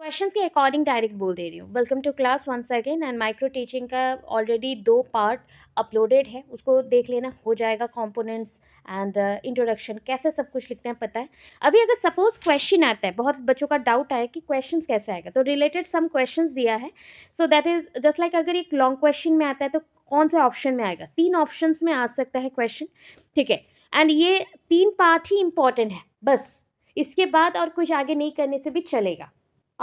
Question के according direct बोल दे रही हूँ welcome to class one again and micro teaching का ऑलरेडी दो पार्ट अपलोडेड है उसको देख लेना हो जाएगा कंपोनेंट्स एंड इंट्रोडक्शन कैसे सब कुछ लिखते हैं पता है अभी अगर सपोज क्वेश्चन आता है बहुत बच्चों का डाउट आया कि क्वेश्चन कैसे आएगा तो रिलेटेड सम क्वेश्चन दिया है so that is just like अगर एक लॉन्ग क्वेश्चन में आता है तो कौन से ऑप्शन में आएगा तीन ऑप्शन में आ सकता है क्वेश्चन ठीक है एंड ये तीन पार्ट ही इम्पॉर्टेंट है बस इसके बाद और कुछ आगे नहीं करने से भी चलेगा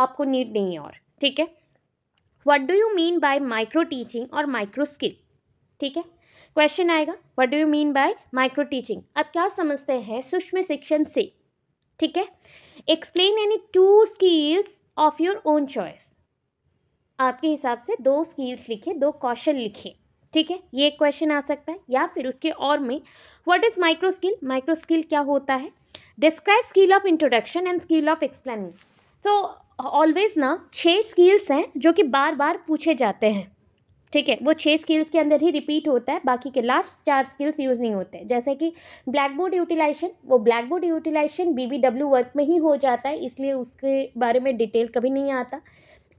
आपको नीड नहीं और ठीक है what do you mean by micro teaching और माइक्रो स्किल ठीक है क्वेश्चन आएगा what do you mean by micro teaching अब क्या समझते हैं सूक्ष्म शिक्षण से ठीक है explain any two skills of your own choice आपके हिसाब से दो स्किल्स लिखे दो कौशल लिखे ठीक है ये एक क्वेश्चन आ सकता है या फिर उसके और में what is micro skill micro skill क्या होता है describe skill of introduction and skill of explaining so always ना छः स्किल्स हैं जो कि बार बार पूछे जाते हैं ठीक है वो छः स्किल्स के अंदर ही रिपीट होता है बाकी के लास्ट चार स्किल्स यूज़ नहीं होते हैं जैसे कि ब्लैक बोर्ड यूटिलाइजेशन वो black board utilization B work में ही हो जाता है इसलिए उसके बारे में डिटेल कभी नहीं आता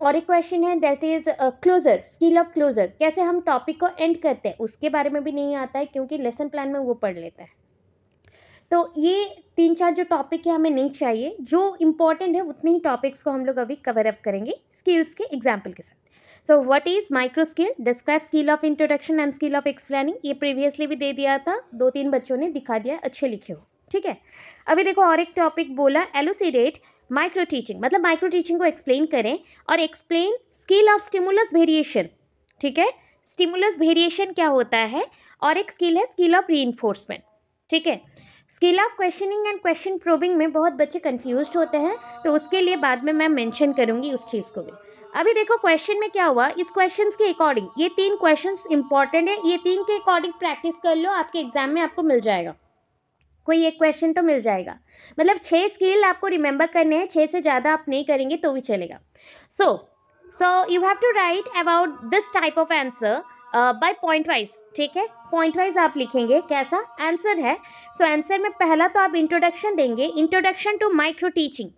और एक क्वेश्चन है that is closure skill of closure कैसे हम टॉपिक को एंड करते हैं उसके बारे में भी नहीं आता है क्योंकि लेसन प्लान में वो पढ़ लेता है तो ये तीन चार जो टॉपिक है हमें नहीं चाहिए जो इम्पोर्टेंट है उतने ही टॉपिक्स को हम लोग अभी कवर अप करेंगे स्किल्स के एग्जाम्पल के साथ so what is micro skill describe skill of introduction and skill of explaining ये प्रीवियसली भी दे दिया था दो तीन बच्चों ने दिखा दिया अच्छे लिखे हो ठीक है अभी देखो और एक टॉपिक बोला एलोसीडेट माइक्रो टीचिंग मतलब माइक्रो टीचिंग को एक्सप्लेन करें और explain skill of stimulus variation ठीक है स्टिमुलस वेरिएशन क्या होता है और एक स्किल है स्किल ऑफ री ठीक है skill of questioning and question probing में बहुत बच्चे कन्फ्यूज होते हैं तो उसके लिए बाद में मैं मैंशन करूँगी उस चीज़ को भी अभी देखो क्वेश्चन में क्या हुआ इस क्वेश्चन के अकॉर्डिंग ये तीन क्वेश्चन इंपॉर्टेंट है ये तीन के अकॉर्डिंग प्रैक्टिस कर लो आपके एग्जाम में आपको मिल जाएगा कोई एक क्वेश्चन तो मिल जाएगा मतलब छः स्केल आपको रिमेंबर करने हैं छः से ज़्यादा आप नहीं करेंगे तो भी चलेगा so so you have to write about this type of answer by point wise ठीक है पॉइंट वाइज आप लिखेंगे कैसा आंसर है सो so, आंसर में पहला तो आप इंट्रोडक्शन देंगे introduction to micro teaching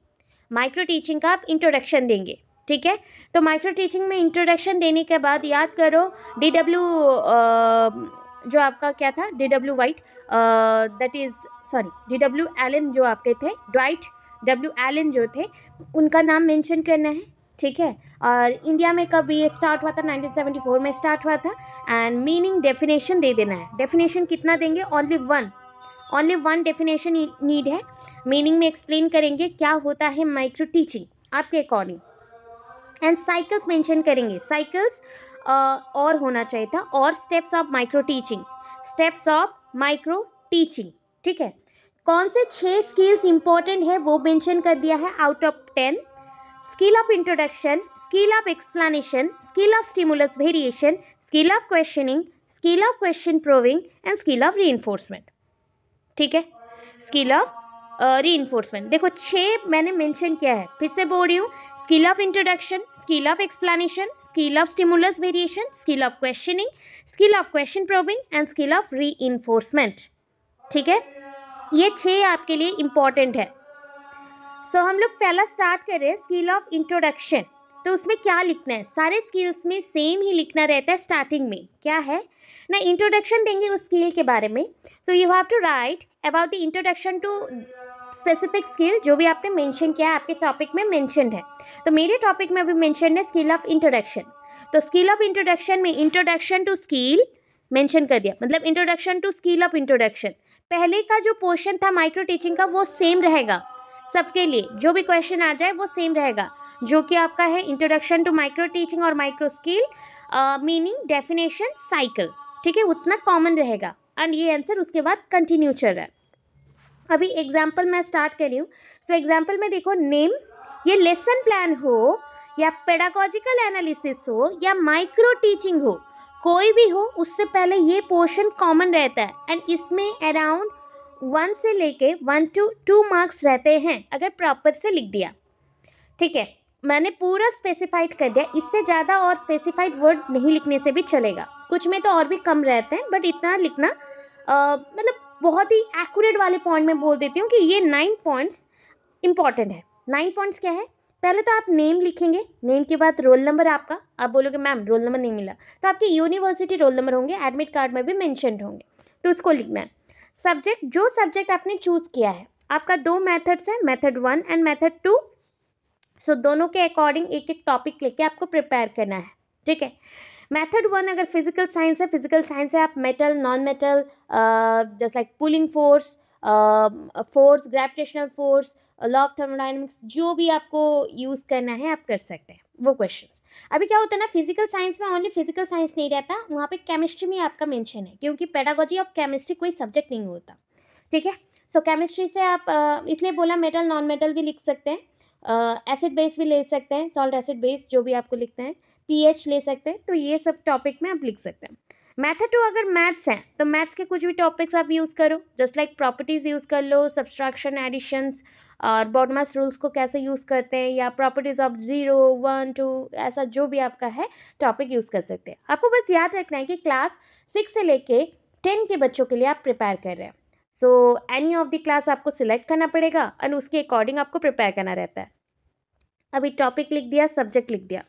micro teaching का आप इंट्रोडक्शन देंगे ठीक है तो माइक्रो टीचिंग में इंट्रोडक्शन देने के बाद याद करो डी डब्ल्यू जो आपका क्या था D W white that is sorry D W L N जो आपके थे डाइट डब्ल्यू एलन जो थे उनका नाम मेंशन करना है ठीक है और इंडिया में कब ये स्टार्ट हुआ था 1974 में स्टार्ट हुआ था एंड मीनिंग डेफिनेशन दे देना है डेफिनेशन कितना देंगे only one only one definition need है मीनिंग में एक्सप्लेन करेंगे क्या होता है माइक्रो टीचिंग आपके अकॉर्डिंग एंड साइकिल्स मेंशन करेंगे साइकिल्स uh, और होना चाहिए था और steps of micro teaching steps of micro teaching ठीक है कौन से छह स्किल्स इंपॉर्टेंट है वो मेंशन कर दिया है out of ten skill of introduction skill of explanation skill of stimulus variation skill of questioning skill of question proving and skill of री ठीक है स्किल ऑफ री देखो छः मैंने मेंशन किया है फिर से बोल रही हूँ skill of introduction skill of explanation skill of stimulus variation skill of questioning skill of question probing and skill of री ठीक है ये छः आपके लिए इम्पॉर्टेंट है सो so, हम लोग पहला स्टार्ट कर रहे हैं स्किल ऑफ इंट्रोडक्शन तो उसमें क्या लिखना है सारे स्किल्स में सेम ही लिखना रहता है स्टार्टिंग में क्या है ना इंट्रोडक्शन देंगे उस स्किल के बारे में so you have to write about the introduction to specific skill जो भी आपने मेंशन किया है आपके टॉपिक में मेंशन है तो मेरे टॉपिक में अभी मेंशन है स्किल ऑफ इंट्रोडक्शन तो स्किल ऑफ इंट्रोडक्शन में इंट्रोडक्शन टू स्किल मेंशन कर दिया मतलब introduction to skill of introduction पहले का जो पोर्शन था माइक्रो टीचिंग का वो सेम रहेगा सबके लिए जो भी क्वेश्चन आ जाए वो सेम रहेगा जो कि आपका है इंट्रोडक्शन टू माइक्रो टीचिंग और micro skill meaning definition cycle ठीक है उतना कॉमन रहेगा एंड ये आंसर उसके बाद कंटिन्यू चल रहा है अभी एग्जाम्पल मैं स्टार्ट कर रही हूँ सो एग्जाम्पल में देखो नेम ये लेसन प्लान हो या पेडागोजिकल एनालिसिस हो या माइक्रो टीचिंग हो कोई भी हो उससे पहले ये पोर्शन कॉमन रहता है एंड इसमें अराउंड वन से लेके वन टू टू मार्क्स रहते हैं अगर प्रॉपर से लिख दिया ठीक है मैंने पूरा स्पेसिफाइड कर दिया इससे ज़्यादा और स्पेसिफाइड वर्ड नहीं लिखने से भी चलेगा कुछ में तो और भी कम रहते हैं बट इतना लिखना मतलब बहुत ही एक्यूरेट वाले पॉइंट में बोल देती हूँ कि ये नाइन पॉइंट्स इंपॉर्टेंट है नाइन पॉइंट्स क्या है पहले तो आप नेम लिखेंगे नेम के बाद रोल नंबर आपका आप बोलोगे मैम रोल नंबर नहीं मिला तो आपके यूनिवर्सिटी रोल नंबर होंगे एडमिट कार्ड में भी मैंशन होंगे तो उसको लिखना है सब्जेक्ट जो सब्जेक्ट आपने चूज़ किया है आपका दो मैथड्स है method one and method two so दोनों के अकॉर्डिंग एक एक टॉपिक लेके आपको प्रिपेयर करना है ठीक है मेथड वन अगर फिजिकल साइंस है फिजिकल साइंस है आप metal non metal just like pulling force force gravitational force law of thermodynamics जो भी आपको यूज़ करना है आप कर सकते हैं वो क्वेश्चंस अभी क्या होता है ना फिजिकल साइंस में ओनली फिजिकल साइंस नहीं रहता वहाँ पे केमिस्ट्री में आपका मेंशन है क्योंकि पेडागोजी ऑफ केमिस्ट्री कोई सब्जेक्ट नहीं होता ठीक है सो केमिस्ट्री से आप uh, इसलिए बोला मेटल नॉन मेटल भी लिख सकते हैं एसिड uh, बेस भी ले सकते हैं सॉल्ट एसिड बेस जो भी आपको लिखते हैं पीएच ले सकते हैं तो ये सब टॉपिक में आप लिख सकते हैं मैथड टू अगर मैथ्स हैं तो मैथ्स के कुछ भी टॉपिक्स आप यूज़ करो जस्ट लाइक प्रॉपर्टीज़ यूज़ कर लो सब्सट्रैक्शन एडिशंस और बॉडमास रूल्स को कैसे यूज़ करते हैं या properties of zero one two ऐसा जो भी आपका है टॉपिक यूज़ कर सकते हैं आपको बस याद रखना है कि क्लास सिक्स से लेके टेन के बच्चों के लिए आप प्रिपेयर कर रहे हैं so any of the class आपको सिलेक्ट करना पड़ेगा एंड उसके अकॉर्डिंग आपको प्रिपेयर करना रहता है अभी टॉपिक लिख दिया सब्जेक्ट लिख दिया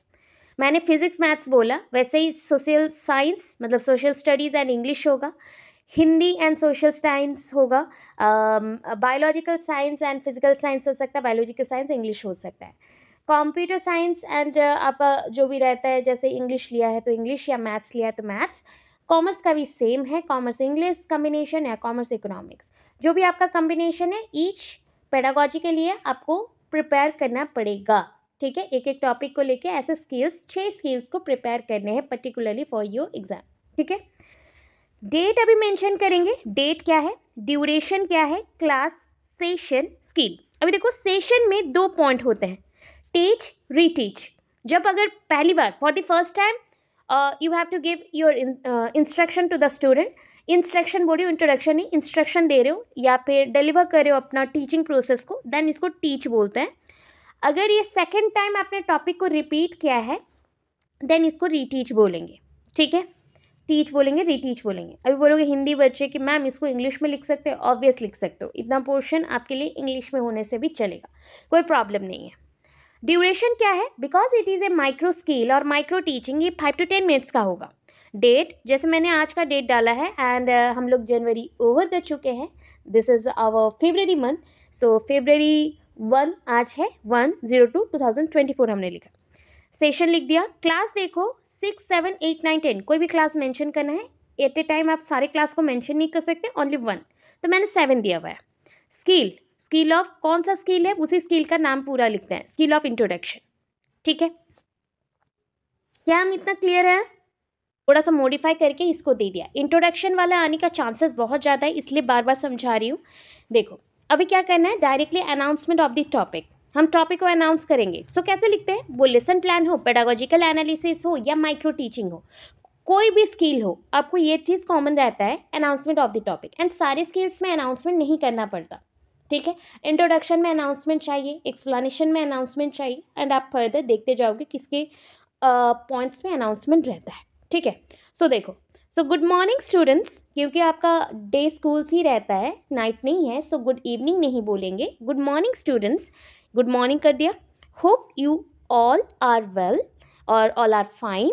मैंने फिज़िक्स मैथ्स बोला वैसे ही सोशल साइंस मतलब सोशल स्टडीज़ एंड इंग्लिश होगा हिंदी एंड सोशल साइंस होगा biological science and physical science हो सकता है बायोलॉजिकल साइंस इंग्लिश हो सकता है कंप्यूटर साइंस एंड आपका जो भी रहता है जैसे इंग्लिश लिया है तो इंग्लिश या मैथ्स लिया है तो मैथ्स कॉमर्स का भी सेम है कॉमर्स इंग्लिश कम्बिनेशन या कॉमर्स इकोनॉमिक्स जो भी आपका कम्बिनेशन है ईच पेडागॉजी के लिए आपको प्रिपेयर करना पड़ेगा ठीक है एक एक टॉपिक को लेके ऐसे स्किल्स छह स्किल्स को प्रिपेयर करने हैं पर्टिकुलरली फॉर योर एग्ज़ाम ठीक है डेट अभी मेंशन करेंगे डेट क्या है ड्यूरेशन क्या है क्लास सेशन स्किल अभी देखो सेशन में दो पॉइंट होते हैं टीच रीटीच जब अगर पहली बार for the first time you have to give your instruction to the student instruction बोल रही हो इंट्रोडक्शन ही इंस्ट्रक्शन दे रहे हो या फिर डिलीवर कर रहे हो अपना टीचिंग प्रोसेस को देन इसको टीच बोलते हैं अगर ये सेकेंड टाइम आपने टॉपिक को रिपीट किया है देन इसको रीटीच बोलेंगे ठीक है टीच बोलेंगे रीटीच बोलेंगे अभी बोलोगे हिंदी बच्चे कि मैम इसको इंग्लिश में लिख सकते हो ऑब्वियस लिख सकते हो इतना पोर्शन आपके लिए इंग्लिश में होने से भी चलेगा कोई प्रॉब्लम नहीं है ड्यूरेशन क्या है because it is a micro scale और माइक्रो टीचिंग ये फाइव टू टेन मिनट्स का होगा डेट जैसे मैंने आज का डेट डाला है एंड uh, हम लोग जनवरी ओवर कर चुके हैं this is our February month so February one आज है one zero two two thousand twenty four हमने लिखा सेशन लिख दिया क्लास देखो six seven eight nine ten कोई भी क्लास मेंशन करना है एट ए टाइम आप सारे क्लास को मेंशन नहीं कर सकते ओनली वन तो मैंने सेवन दिया हुआ है स्किल स्किल ऑफ कौन सा स्किल है उसी स्किल का नाम पूरा लिखते हैं स्किल ऑफ इंट्रोडक्शन ठीक है क्या हम इतना क्लियर है थोड़ा सा मॉडिफाई करके इसको दे दिया इंट्रोडक्शन वाला आने का चांसेस बहुत ज़्यादा है इसलिए बार बार समझा रही हूँ देखो अभी क्या करना है directly announcement of the topic हम टॉपिक को अनाउंस करेंगे सो so, कैसे लिखते हैं वो लेसन प्लान हो पेडागोजिकल एनालिसिस हो या माइक्रो टीचिंग हो कोई भी स्किल हो आपको ये चीज़ कॉमन रहता है announcement of the topic and सारे स्किल्स में अनाउंसमेंट नहीं करना पड़ता ठीक है इंट्रोडक्शन में अनाउंसमेंट चाहिए एक्सप्लानिशन में अनाउंसमेंट चाहिए एंड आप फर्दर देखते जाओगे किसके पॉइंट्स uh, में अनाउंसमेंट रहता है ठीक है सो so, देखो सो गुड मॉर्निंग स्टूडेंट्स क्योंकि आपका डे स्कूल्स ही रहता है नाइट नहीं है सो गुड इवनिंग नहीं बोलेंगे good morning students good morning कर दिया hope you all are well और all are fine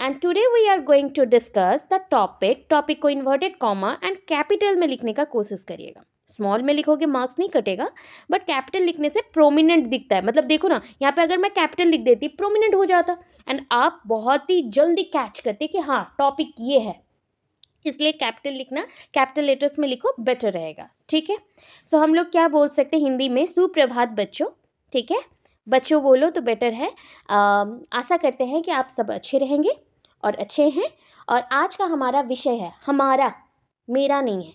and today we are going to discuss the topic topic को इन्वर्टेड कॉमा एंड कैपिटल में लिखने का कोशिश करिएगा स्मॉल में लिखोगे मार्क्स नहीं कटेगा बट कैपिटल लिखने से प्रोमिनेंट दिखता है मतलब देखो ना यहाँ पे अगर मैं कैपिटल लिख देती प्रोमिनेंट हो जाता एंड आप बहुत ही जल्दी कैच करते कि हाँ टॉपिक ये है इसलिए कैपिटल लिखना कैपिटल लेटर्स में लिखो बेटर रहेगा ठीक है सो so, हम लोग क्या बोल सकते हैं हिंदी में सुप्रभात बच्चों ठीक है बच्चों बोलो तो बेटर है आ, आशा करते हैं कि आप सब अच्छे रहेंगे और अच्छे हैं और आज का हमारा विषय है हमारा मेरा नहीं है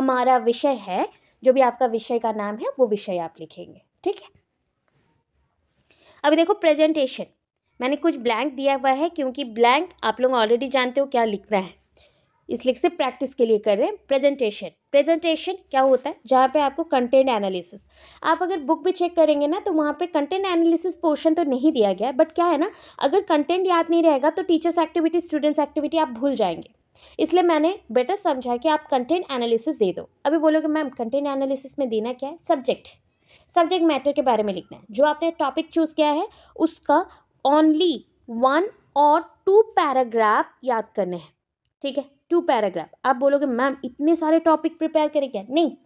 हमारा विषय है जो भी आपका विषय का नाम है वो विषय आप लिखेंगे ठीक है अभी देखो प्रेजेंटेशन मैंने कुछ ब्लैंक दिया हुआ है क्योंकि ब्लैंक आप लोग ऑलरेडी जानते हो क्या लिखना है इसलिए से प्रैक्टिस के लिए कर रहे हैं प्रेजेंटेशन प्रेजेंटेशन क्या होता है जहाँ पे आपको कंटेंट एनालिसिस आप अगर बुक भी चेक करेंगे ना तो वहाँ पे कंटेंट एनालिसिस पोर्शन तो नहीं दिया गया है बट क्या है ना अगर कंटेंट याद नहीं रहेगा तो टीचर्स एक्टिविटी स्टूडेंट्स एक्टिविटी आप भूल जाएंगे इसलिए मैंने बेटर समझा कि आप कंटेंट एनालिसिस दे दो अभी बोलोगे मैम कंटेंट एनालिसिस में देना क्या है सब्जेक्ट सब्जेक्ट मैटर के बारे में लिखना है जो आपने टॉपिक चूज़ किया है उसका ओनली वन और टू पैराग्राफ याद करने हैं ठीक है टू पैराग्राफ आप बोलोगे मैम इतने सारे टॉपिक प्रिपेयर करें क्या नहीं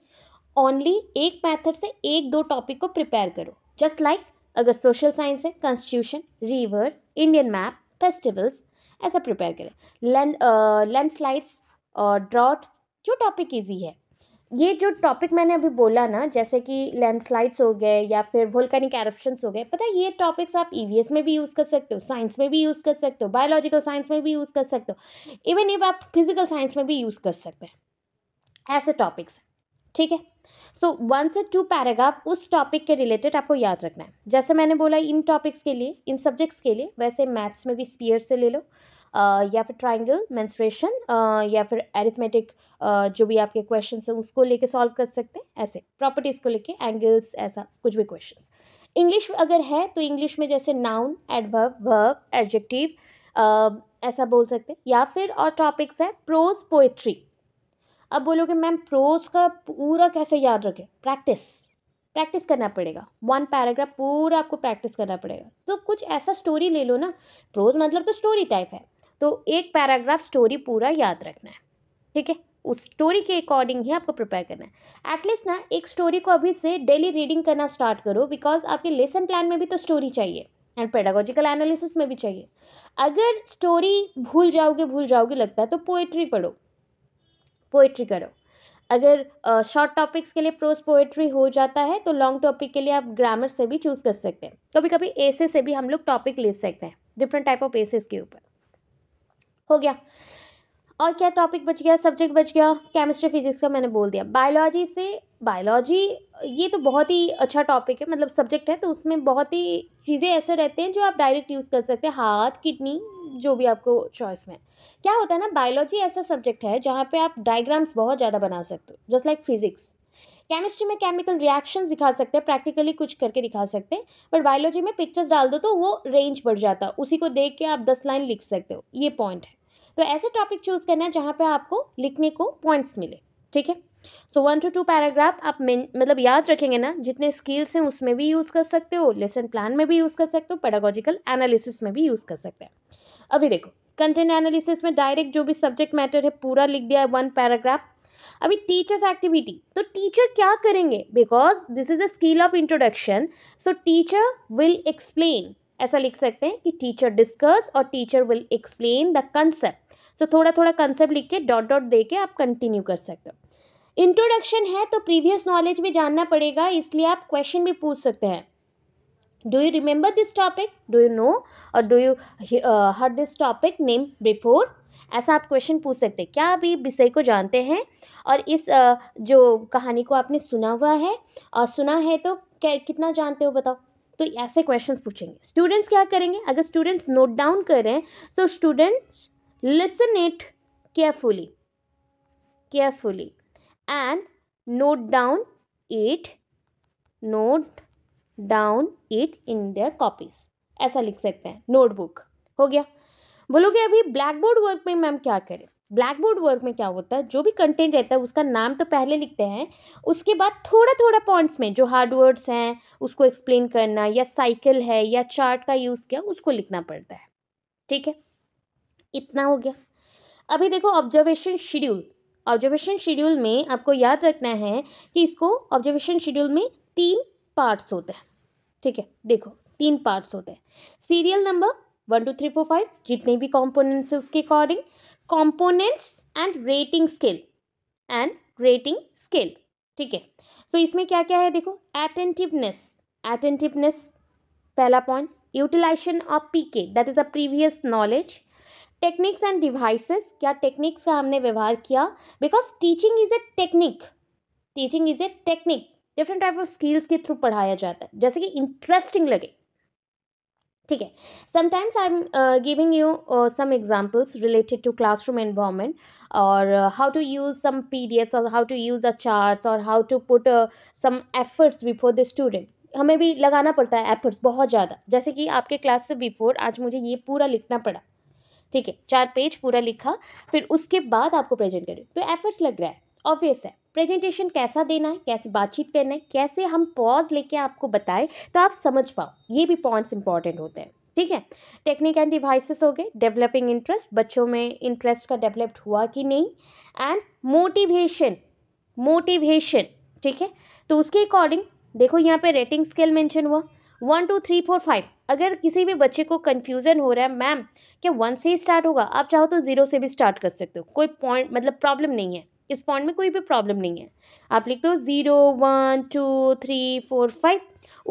ओनली एक मैथड से एक दो टॉपिक को प्रिपेयर करो जस्ट लाइक like, अगर सोशल साइंस है constitution river Indian map festivals ऐसा प्रिपेयर करें लैंड स्लाइड्स और ड्रॉट जो टॉपिक ईजी है ये जो टॉपिक मैंने अभी बोला ना जैसे कि लैंडस्लाइड्स हो गए या फिर वोल्कैनिक एरप्शंस हो गए पता है ये टॉपिक्स आप ई e में भी यूज़ कर सकते हो साइंस में भी यूज़ कर सकते हो बायोलॉजिकल साइंस में भी यूज़ कर सकते हो इवन इफ आप फिजिकल साइंस में भी यूज़ कर सकते हैं ऐसे टॉपिक्स ठीक है सो वन से टू पैराग्राफ उस टॉपिक के रिलेटेड आपको याद रखना है जैसे मैंने बोला इन टॉपिक्स के लिए इन सब्जेक्ट्स के लिए वैसे मैथ्स में भी स्पीयर से ले लो Uh, या फिर ट्राइंगल मेंस्ट्रुएशन uh, या फिर एरिथमेटिक uh, जो भी आपके क्वेश्चन हैं उसको लेके सॉल्व कर सकते हैं ऐसे प्रॉपर्टीज़ को लेके एंगल्स ऐसा कुछ भी क्वेश्चन इंग्लिश अगर है तो इंग्लिश में जैसे नाउन एडवर्ब वर्ब एडजेक्टिव ऐसा बोल सकते हैं या फिर और टॉपिक्स है प्रोज पोएट्री अब बोलोगे मैम प्रोज का पूरा कैसे याद रखें प्रैक्टिस प्रैक्टिस करना पड़ेगा वन पैराग्राफ पूरा आपको प्रैक्टिस करना पड़ेगा तो कुछ ऐसा स्टोरी ले लो ना प्रोज मतलब तो स्टोरी टाइप है तो एक पैराग्राफ स्टोरी पूरा याद रखना है ठीक है उस स्टोरी के अकॉर्डिंग ही आपको प्रिपेयर करना है एटलीस्ट ना एक स्टोरी को अभी से डेली रीडिंग करना स्टार्ट करो बिकॉज आपके लेसन प्लान में भी तो स्टोरी चाहिए एंड पेडागोजिकल एनालिसिस में भी चाहिए अगर स्टोरी भूल जाओगे भूल जाओगे लगता है तो पोएट्री पढ़ो पोएट्री करो अगर शॉर्ट uh, टॉपिक्स के लिए प्रोज पोएट्री हो जाता है तो लॉन्ग टॉपिक के लिए आप ग्रामर से भी चूज़ कर सकते हैं कभी कभी ऐसे से भी हम लोग टॉपिक ले सकते हैं डिफरेंट टाइप ऑफ एसेस के ऊपर हो गया और क्या टॉपिक बच गया सब्जेक्ट बच गया केमिस्ट्री फिजिक्स का मैंने बोल दिया बायोलॉजी से बायोलॉजी ये तो बहुत ही अच्छा टॉपिक है मतलब सब्जेक्ट है तो उसमें बहुत ही चीज़ें ऐसे रहते हैं जो आप डायरेक्ट यूज़ कर सकते हैं हार्ट किडनी जो भी आपको चॉइस में क्या होता है ना बायोलॉजी ऐसा सब्जेक्ट है जहाँ पे आप डायग्राम्स बहुत ज़्यादा बना सकते हो जस्ट लाइक फिजिक्स केमिस्ट्री में केमिकल रिएक्शन दिखा सकते हैं प्रैक्टिकली कुछ करके दिखा सकते हैं बट बायोलॉजी में पिक्चर्स डाल दो तो वो रेंज बढ़ जाता है उसी को देख के आप दस लाइन लिख सकते हो ये पॉइंट है तो ऐसे टॉपिक चूज करना है जहाँ पर आपको लिखने को पॉइंट्स मिले ठीक है so one two two paragraph आप मतलब याद रखेंगे ना जितने स्किल्स हैं उसमें भी यूज़ कर सकते हो लेसन प्लान में भी यूज़ कर सकते हो पेडागोजिकल एनालिसिस में भी यूज़ कर सकते हैं अभी देखो कंटेंट एनालिसिस में डायरेक्ट जो भी सब्जेक्ट मैटर है पूरा लिख दिया है वन पैराग्राफ अभी टीचर्स एक्टिविटी तो टीचर क्या करेंगे because this is a skill of introduction so teacher will explain ऐसा लिख सकते हैं कि टीचर डिस्कस और teacher will explain the concept so थोड़ा थोड़ा कंसेप्ट लिख के डॉट डॉट दे के आप कंटिन्यू कर सकते हो इंट्रोडक्शन है तो प्रीवियस नॉलेज भी जानना पड़ेगा इसलिए आप क्वेश्चन भी पूछ सकते हैं do you remember this topic do you know और do you hear this topic name before ऐसा आप क्वेश्चन पूछ सकते हैं क्या आप ये विषय को जानते हैं और इस जो कहानी को आपने सुना हुआ है और सुना है तो कितना जानते हो बताओ तो ऐसे क्वेश्चंस पूछेंगे स्टूडेंट्स क्या करेंगे अगर स्टूडेंट्स नोट डाउन कर रहे हैं so students listen it carefully carefully and note down it note down it in the copies ऐसा लिख सकते हैं नोटबुक हो गया बोलोगे अभी ब्लैक बोर्ड वर्क में मैम क्या करें ब्लैक बोर्ड वर्क में क्या होता है जो भी कंटेंट रहता है उसका नाम तो पहले लिखते हैं उसके बाद थोड़ा थोड़ा पॉइंट्स में जो हार्ड वर्ड्स हैं उसको एक्सप्लेन करना या साइकिल है या चार्ट का यूज़ किया उसको लिखना पड़ता है ठीक है इतना हो गया अभी देखो ऑब्जर्वेशन शेड्यूल ऑब्जर्वेशन शेड्यूल में आपको याद रखना है कि इसको ऑब्जर्वेशन शेड्यूल में तीन पार्ट्स होते हैं ठीक है देखो तीन पार्ट्स होते हैं serial number one two three four five जितने भी कॉम्पोनेंट्स है उसके according components and rating scale and rating scale ठीक है सो इसमें क्या क्या है देखो एटेंटिवनेस एटेंटिवनेस पहला point utilization of P K that is the previous knowledge techniques and devices क्या टेक्निक्स का हमने व्यवहार किया because teaching is a technique teaching is a technique different type of skills के थ्रू पढ़ाया जाता है जैसे कि इंटरेस्टिंग लगे ठीक है sometimes I am giving you some examples related to classroom environment और how to use some P D Fs और how to use a chart और how to put some efforts before the student हमें भी लगाना पड़ता है efforts बहुत ज़्यादा जैसे कि आपके क्लास से बिफोर आज मुझे ये पूरा लिखना पड़ा ठीक है चार पेज पूरा लिखा फिर उसके बाद आपको प्रेजेंट करें तो एफर्ट्स लग रहा है ऑब्वियस है प्रेजेंटेशन कैसा देना है कैसे बातचीत करना है कैसे हम पॉज लेके आपको बताएं तो आप समझ पाओ ये भी पॉइंट्स इंपॉर्टेंट होते हैं ठीक है टेक्निक एंड डिवाइसेस हो गए डेवलपिंग इंटरेस्ट बच्चों में इंटरेस्ट का डेवलप्ड हुआ कि नहीं एंड मोटिवेशन मोटिवेशन ठीक है तो उसके अकॉर्डिंग देखो यहाँ पे रेटिंग स्केल मेंशन हुआ one two three four five अगर किसी भी बच्चे को कन्फ्यूज़न हो रहा है मैम क्या वन से ही स्टार्ट होगा आप चाहो तो ज़ीरो से भी स्टार्ट कर सकते हो कोई पॉइंट मतलब प्रॉब्लम नहीं है इस पॉइंट में कोई भी प्रॉब्लम नहीं है आप लिख दो zero one two three four five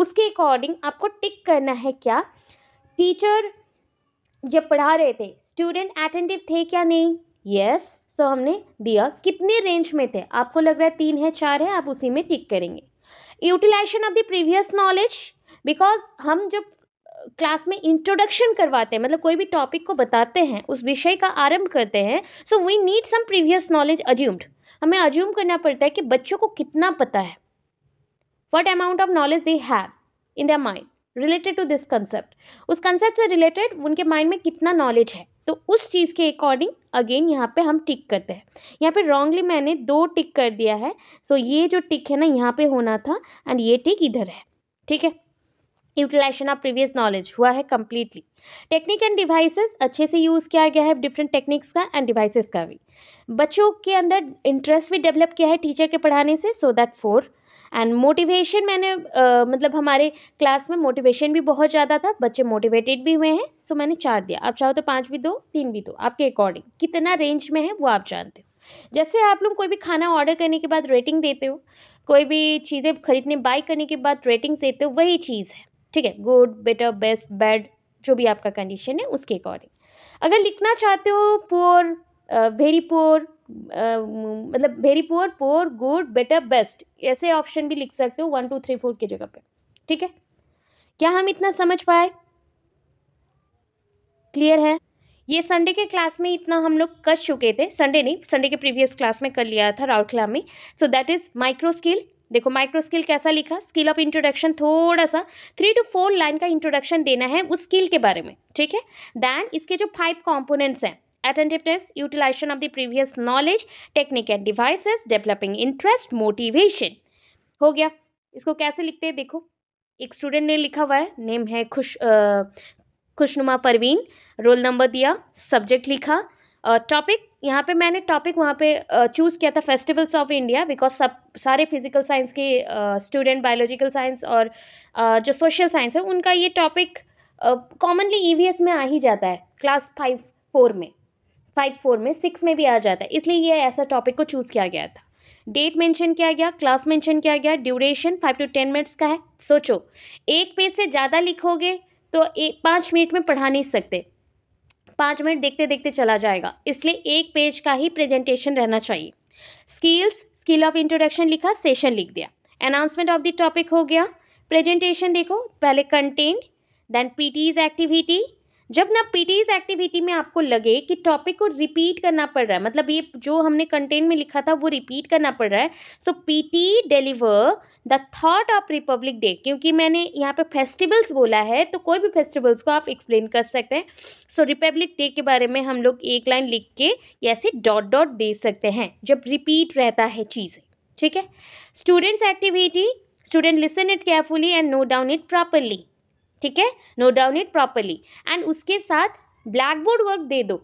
उसके अकॉर्डिंग आपको टिक करना है क्या टीचर जब पढ़ा रहे थे स्टूडेंट अटेंटिव थे क्या नहीं यस yes, सो so हमने दिया कितने रेंज में थे आपको लग रहा है तीन है चार है आप उसी में टिक करेंगे utilization of the previous knowledge because हम जब क्लास में इंट्रोडक्शन करवाते हैं मतलब कोई भी टॉपिक को बताते हैं उस विषय का आरंभ करते हैं so we need some previous knowledge assumed हमें अज्यूम करना पड़ता है कि बच्चों को कितना पता है what amount of knowledge they have in the mind related to this concept उस कंसेप्ट से रिलेटेड उनके माइंड में कितना नॉलेज है तो उस चीज़ के अकॉर्डिंग अगेन यहाँ पे हम टिक करते हैं यहाँ पे रॉन्गली मैंने दो टिक कर दिया है सो so ये जो टिक है ना यहाँ पे होना था एंड ये टिक इधर है ठीक है यूटिलाइजेशन ऑफ प्रीवियस नॉलेज हुआ है कम्प्लीटली टेक्निक एंड डिवाइसेस अच्छे से यूज़ किया गया है डिफरेंट टेक्निक्स का एंड डिवाइसेस का भी बच्चों के अंदर इंटरेस्ट भी डेवलप किया है टीचर के पढ़ाने से so that four and motivation मैंने uh, मतलब हमारे क्लास में मोटिवेशन भी बहुत ज़्यादा था बच्चे मोटिवेटेड भी हुए हैं सो मैंने चार दिया आप चाहो तो पाँच भी दो तीन भी दो आपके अकॉर्डिंग कितना रेंज में है वो आप जानते हो जैसे आप लोग कोई भी खाना ऑर्डर करने के बाद रेटिंग देते हो कोई भी चीज़ें खरीदने बाई करने के बाद रेटिंग्स देते हो वही चीज़ है ठीक है गुड बेटर बेस्ट बैड जो भी आपका कंडीशन है उसके अकॉर्डिंग अगर लिखना चाहते हो पोर वेरी पोर मतलब very poor poor good better best ऐसे ऑप्शन भी लिख सकते हो वन टू थ्री फोर की जगह पे ठीक है क्या हम इतना समझ पाए क्लियर है ये संडे के क्लास में इतना हम लोग कर चुके थे संडे नहीं संडे के प्रीवियस क्लास में कर लिया था राउरखला में so that is micro scale देखो माइक्रो स्किल कैसा लिखा स्किल ऑफ इंट्रोडक्शन थोड़ा सा थ्री टू फोर लाइन का इंट्रोडक्शन देना है उस स्किल के बारे में ठीक है दैन इसके जो फाइव कॉम्पोनेंट्स हैं attentiveness utilization of the previous knowledge technique and devices developing interest motivation हो गया इसको कैसे लिखते हैं देखो एक स्टूडेंट ने लिखा हुआ है नेम है खुश आ, खुशनुमा परवीन रोल नंबर दिया सब्जेक्ट लिखा टॉपिक यहाँ पे मैंने टॉपिक वहाँ पे चूज़ किया था फेस्टिवल्स ऑफ इंडिया बिकॉज सब सारे फिजिकल साइंस के स्टूडेंट बायोलॉजिकल साइंस और जो सोशल साइंस है उनका ये टॉपिक कॉमनली ई में आ ही जाता है क्लास फाइव फोर में फाइव फोर में सिक्स में भी आ जाता है इसलिए ये ऐसा टॉपिक को चूज़ किया गया था डेट मेंशन किया गया क्लास मेंशन किया गया duration five to ten minutes का है सोचो एक पेज से ज़्यादा लिखोगे तो एक पाँच मिनट में पढ़ा नहीं सकते पाँच मिनट देखते देखते चला जाएगा इसलिए एक पेज का ही प्रेजेंटेशन रहना चाहिए स्किल्स स्किल ऑफ इंट्रोडक्शन लिखा सेशन लिख दिया अनाउंसमेंट ऑफ द टॉपिक हो गया प्रेजेंटेशन देखो पहले कंटेंट देन पीटीज एक्टिविटी जब ना पी एक्टिविटी में आपको लगे कि टॉपिक को रिपीट करना पड़ रहा है मतलब ये जो हमने कंटेंट में लिखा था वो रिपीट करना पड़ रहा है so PT deliver the thought of Republic Day क्योंकि मैंने यहाँ पे फेस्टिवल्स बोला है तो कोई भी फेस्टिवल्स को आप एक्सप्लेन कर सकते हैं सो रिपब्लिक डे के बारे में हम लोग एक लाइन लिख के ऐसे डॉट डॉट दे सकते हैं जब रिपीट रहता है चीज़ें ठीक है students activity student listen it carefully and note down it properly ठीक है note down it properly and उसके साथ ब्लैक बोर्ड वर्क दे दो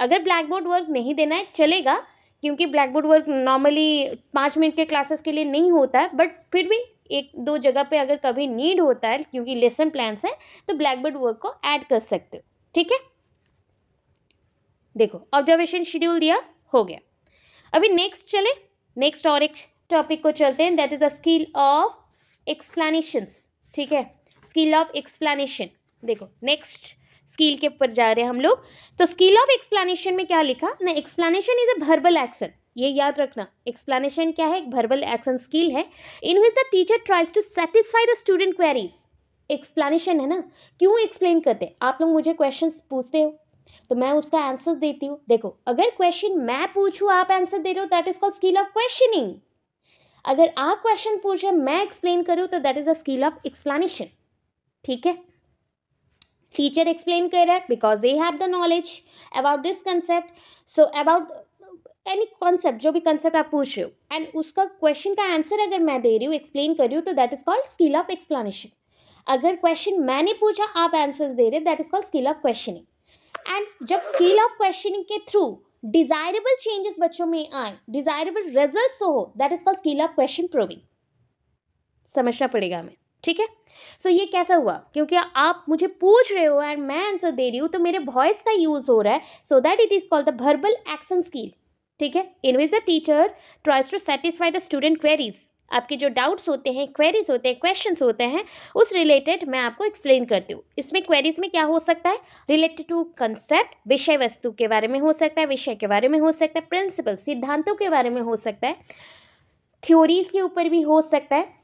अगर ब्लैक बोर्ड वर्क नहीं देना है चलेगा क्योंकि ब्लैक बोर्ड वर्क नॉर्मली पाँच मिनट के क्लासेस के लिए नहीं होता है बट फिर भी एक दो जगह पे अगर कभी नीड होता है क्योंकि लेसन प्लान्स है तो ब्लैक बोर्ड वर्क को ऐड कर सकते हो ठीक है देखो ऑब्जर्वेशन शेड्यूल दिया हो गया अभी नेक्स्ट चले नेक्स्ट और एक टॉपिक को चलते हैं that is the skill of explanations ठीक है स्किल ऑफ एक्सप्लेनेशन देखो नेक्स्ट स्किल के ऊपर जा रहे हैं हम लोग तो स्किल ऑफ एक्सप्लेनेशन में क्या लिखा ना explanation is a verbal action ये याद रखना एक्सप्लेनेशन क्या है एक भर्बल एक्शन स्किल है in which the teacher tries to satisfy the student queries explanation है ना क्यों एक्सप्लेन करते आप लोग मुझे क्वेश्चन पूछते हो तो मैं उसका आंसर देती हूँ देखो अगर क्वेश्चन मैं पूछूँ आप आंसर दे रहे हो that is call skill of questioning अगर आप क्वेश्चन पूछे मैं एक्सप्लेन करूँ तो that is a skill of explanation ठीक है टीचर एक्सप्लेन कर रहा है because they have the knowledge about this concept so about any concept जो भी कंसेप्ट आप पूछ रहे हो एंड उसका क्वेश्चन का आंसर अगर मैं दे रही हूँ एक्सप्लेन कर रही हूँ तो that is called skill of explanation अगर क्वेश्चन मैंने पूछा आप आंसर दे रहे that is called skill of questioning and जब स्किल ऑफ क्वेश्चनिंग के थ्रू डिजायरेबल चेंजेस बच्चों में आए डिजायरेबल रिजल्ट हो that is called skill of question proving समझना पड़ेगा हमें ठीक है सो ये कैसा हुआ क्योंकि आप मुझे पूछ रहे हो एंड मैं आंसर दे रही हूँ तो मेरे वॉइस का यूज़ हो रहा है so that it is called the verbal action skill ठीक है in which the teacher tries to satisfy the student queries आपके जो डाउट्स होते हैं क्वेरीज होते हैं क्वेश्चन होते हैं उस रिलेटेड मैं आपको एक्सप्लेन करती हूँ इसमें क्वेरीज में क्या हो सकता है रिलेटेड टू कंसेप्ट विषय वस्तु के बारे में हो सकता है विषय के बारे में हो सकता है प्रिंसिपल सिद्धांतों के बारे में हो सकता है थ्योरीज के ऊपर भी हो सकता है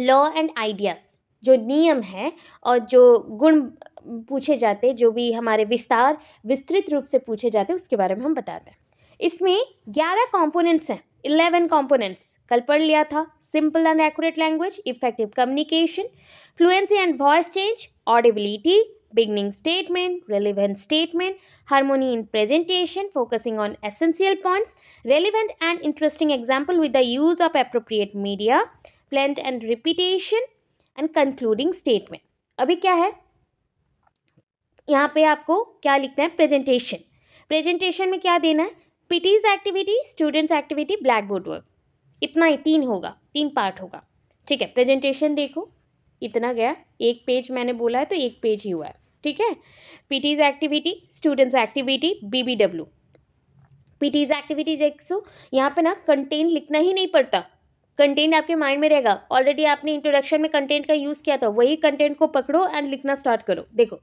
लॉ एंड आइडियाज़ जो नियम है और जो गुण पूछे जाते जो भी हमारे विस्तार विस्तृत रूप से पूछे जाते उसके बारे में हम बताते हैं इसमें ग्यारह कॉम्पोनेंट्स हैं इलेवन कॉम्पोनेंट्स कल पढ़ लिया था simple and accurate language effective communication fluency and voice change audibility beginning statement relevant statement harmony in presentation focusing on essential points relevant and interesting example with the use of appropriate media explained and repetition and concluding statement अभी क्या है यहाँ पे आपको क्या लिखना है presentation presentation में क्या देना है PTs activity students activity black board work इतना ही तीन होगा तीन पार्ट होगा ठीक है प्रेजेंटेशन देखो इतना गया एक पेज मैंने बोला है तो एक पेज ही हुआ है ठीक है PTs activity students activity BBW PTs activities एक सो यहाँ पे ना कंटेंट लिखना ही नहीं पड़ता कंटेंट आपके माइंड में रहेगा ऑलरेडी आपने इंट्रोडक्शन में कंटेंट का यूज़ किया था वही कंटेंट को पकड़ो एंड लिखना स्टार्ट करो देखो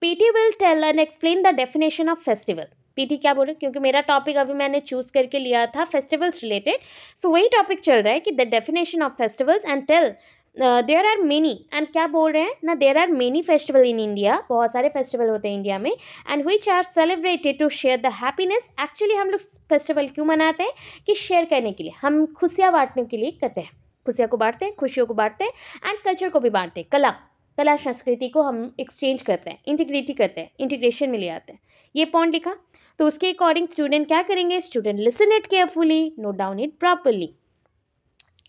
PT will tell and explain the definition of festival PT क्या बोल रहे क्योंकि मेरा टॉपिक अभी मैंने चूज करके लिया था फेस्टिवल्स रिलेटेड सो वही टॉपिक चल रहा है कि the definition of festivals and tell there are many and क्या बोल रहे हैं ना there are many festival in India बहुत सारे फेस्टिवल होते हैं इंडिया में and which are celebrated to share the happiness actually हम लोग फेस्टिवल क्यों मनाते हैं कि शेयर करने के लिए हम खुशियाँ बांटने के लिए करते हैं खुशियाँ को बांटते हैं खुशियों को बांटते हैं एंड कल्चर को भी बांटते हैं कला कला संस्कृति को हम एक्सचेंज करते हैं इंटीग्रिटी करते हैं इंटीग्रेशन में ले आते हैं ये पॉइंट लिखा तो उसके अकॉर्डिंग स्टूडेंट क्या करेंगे student listen it carefully note down it properly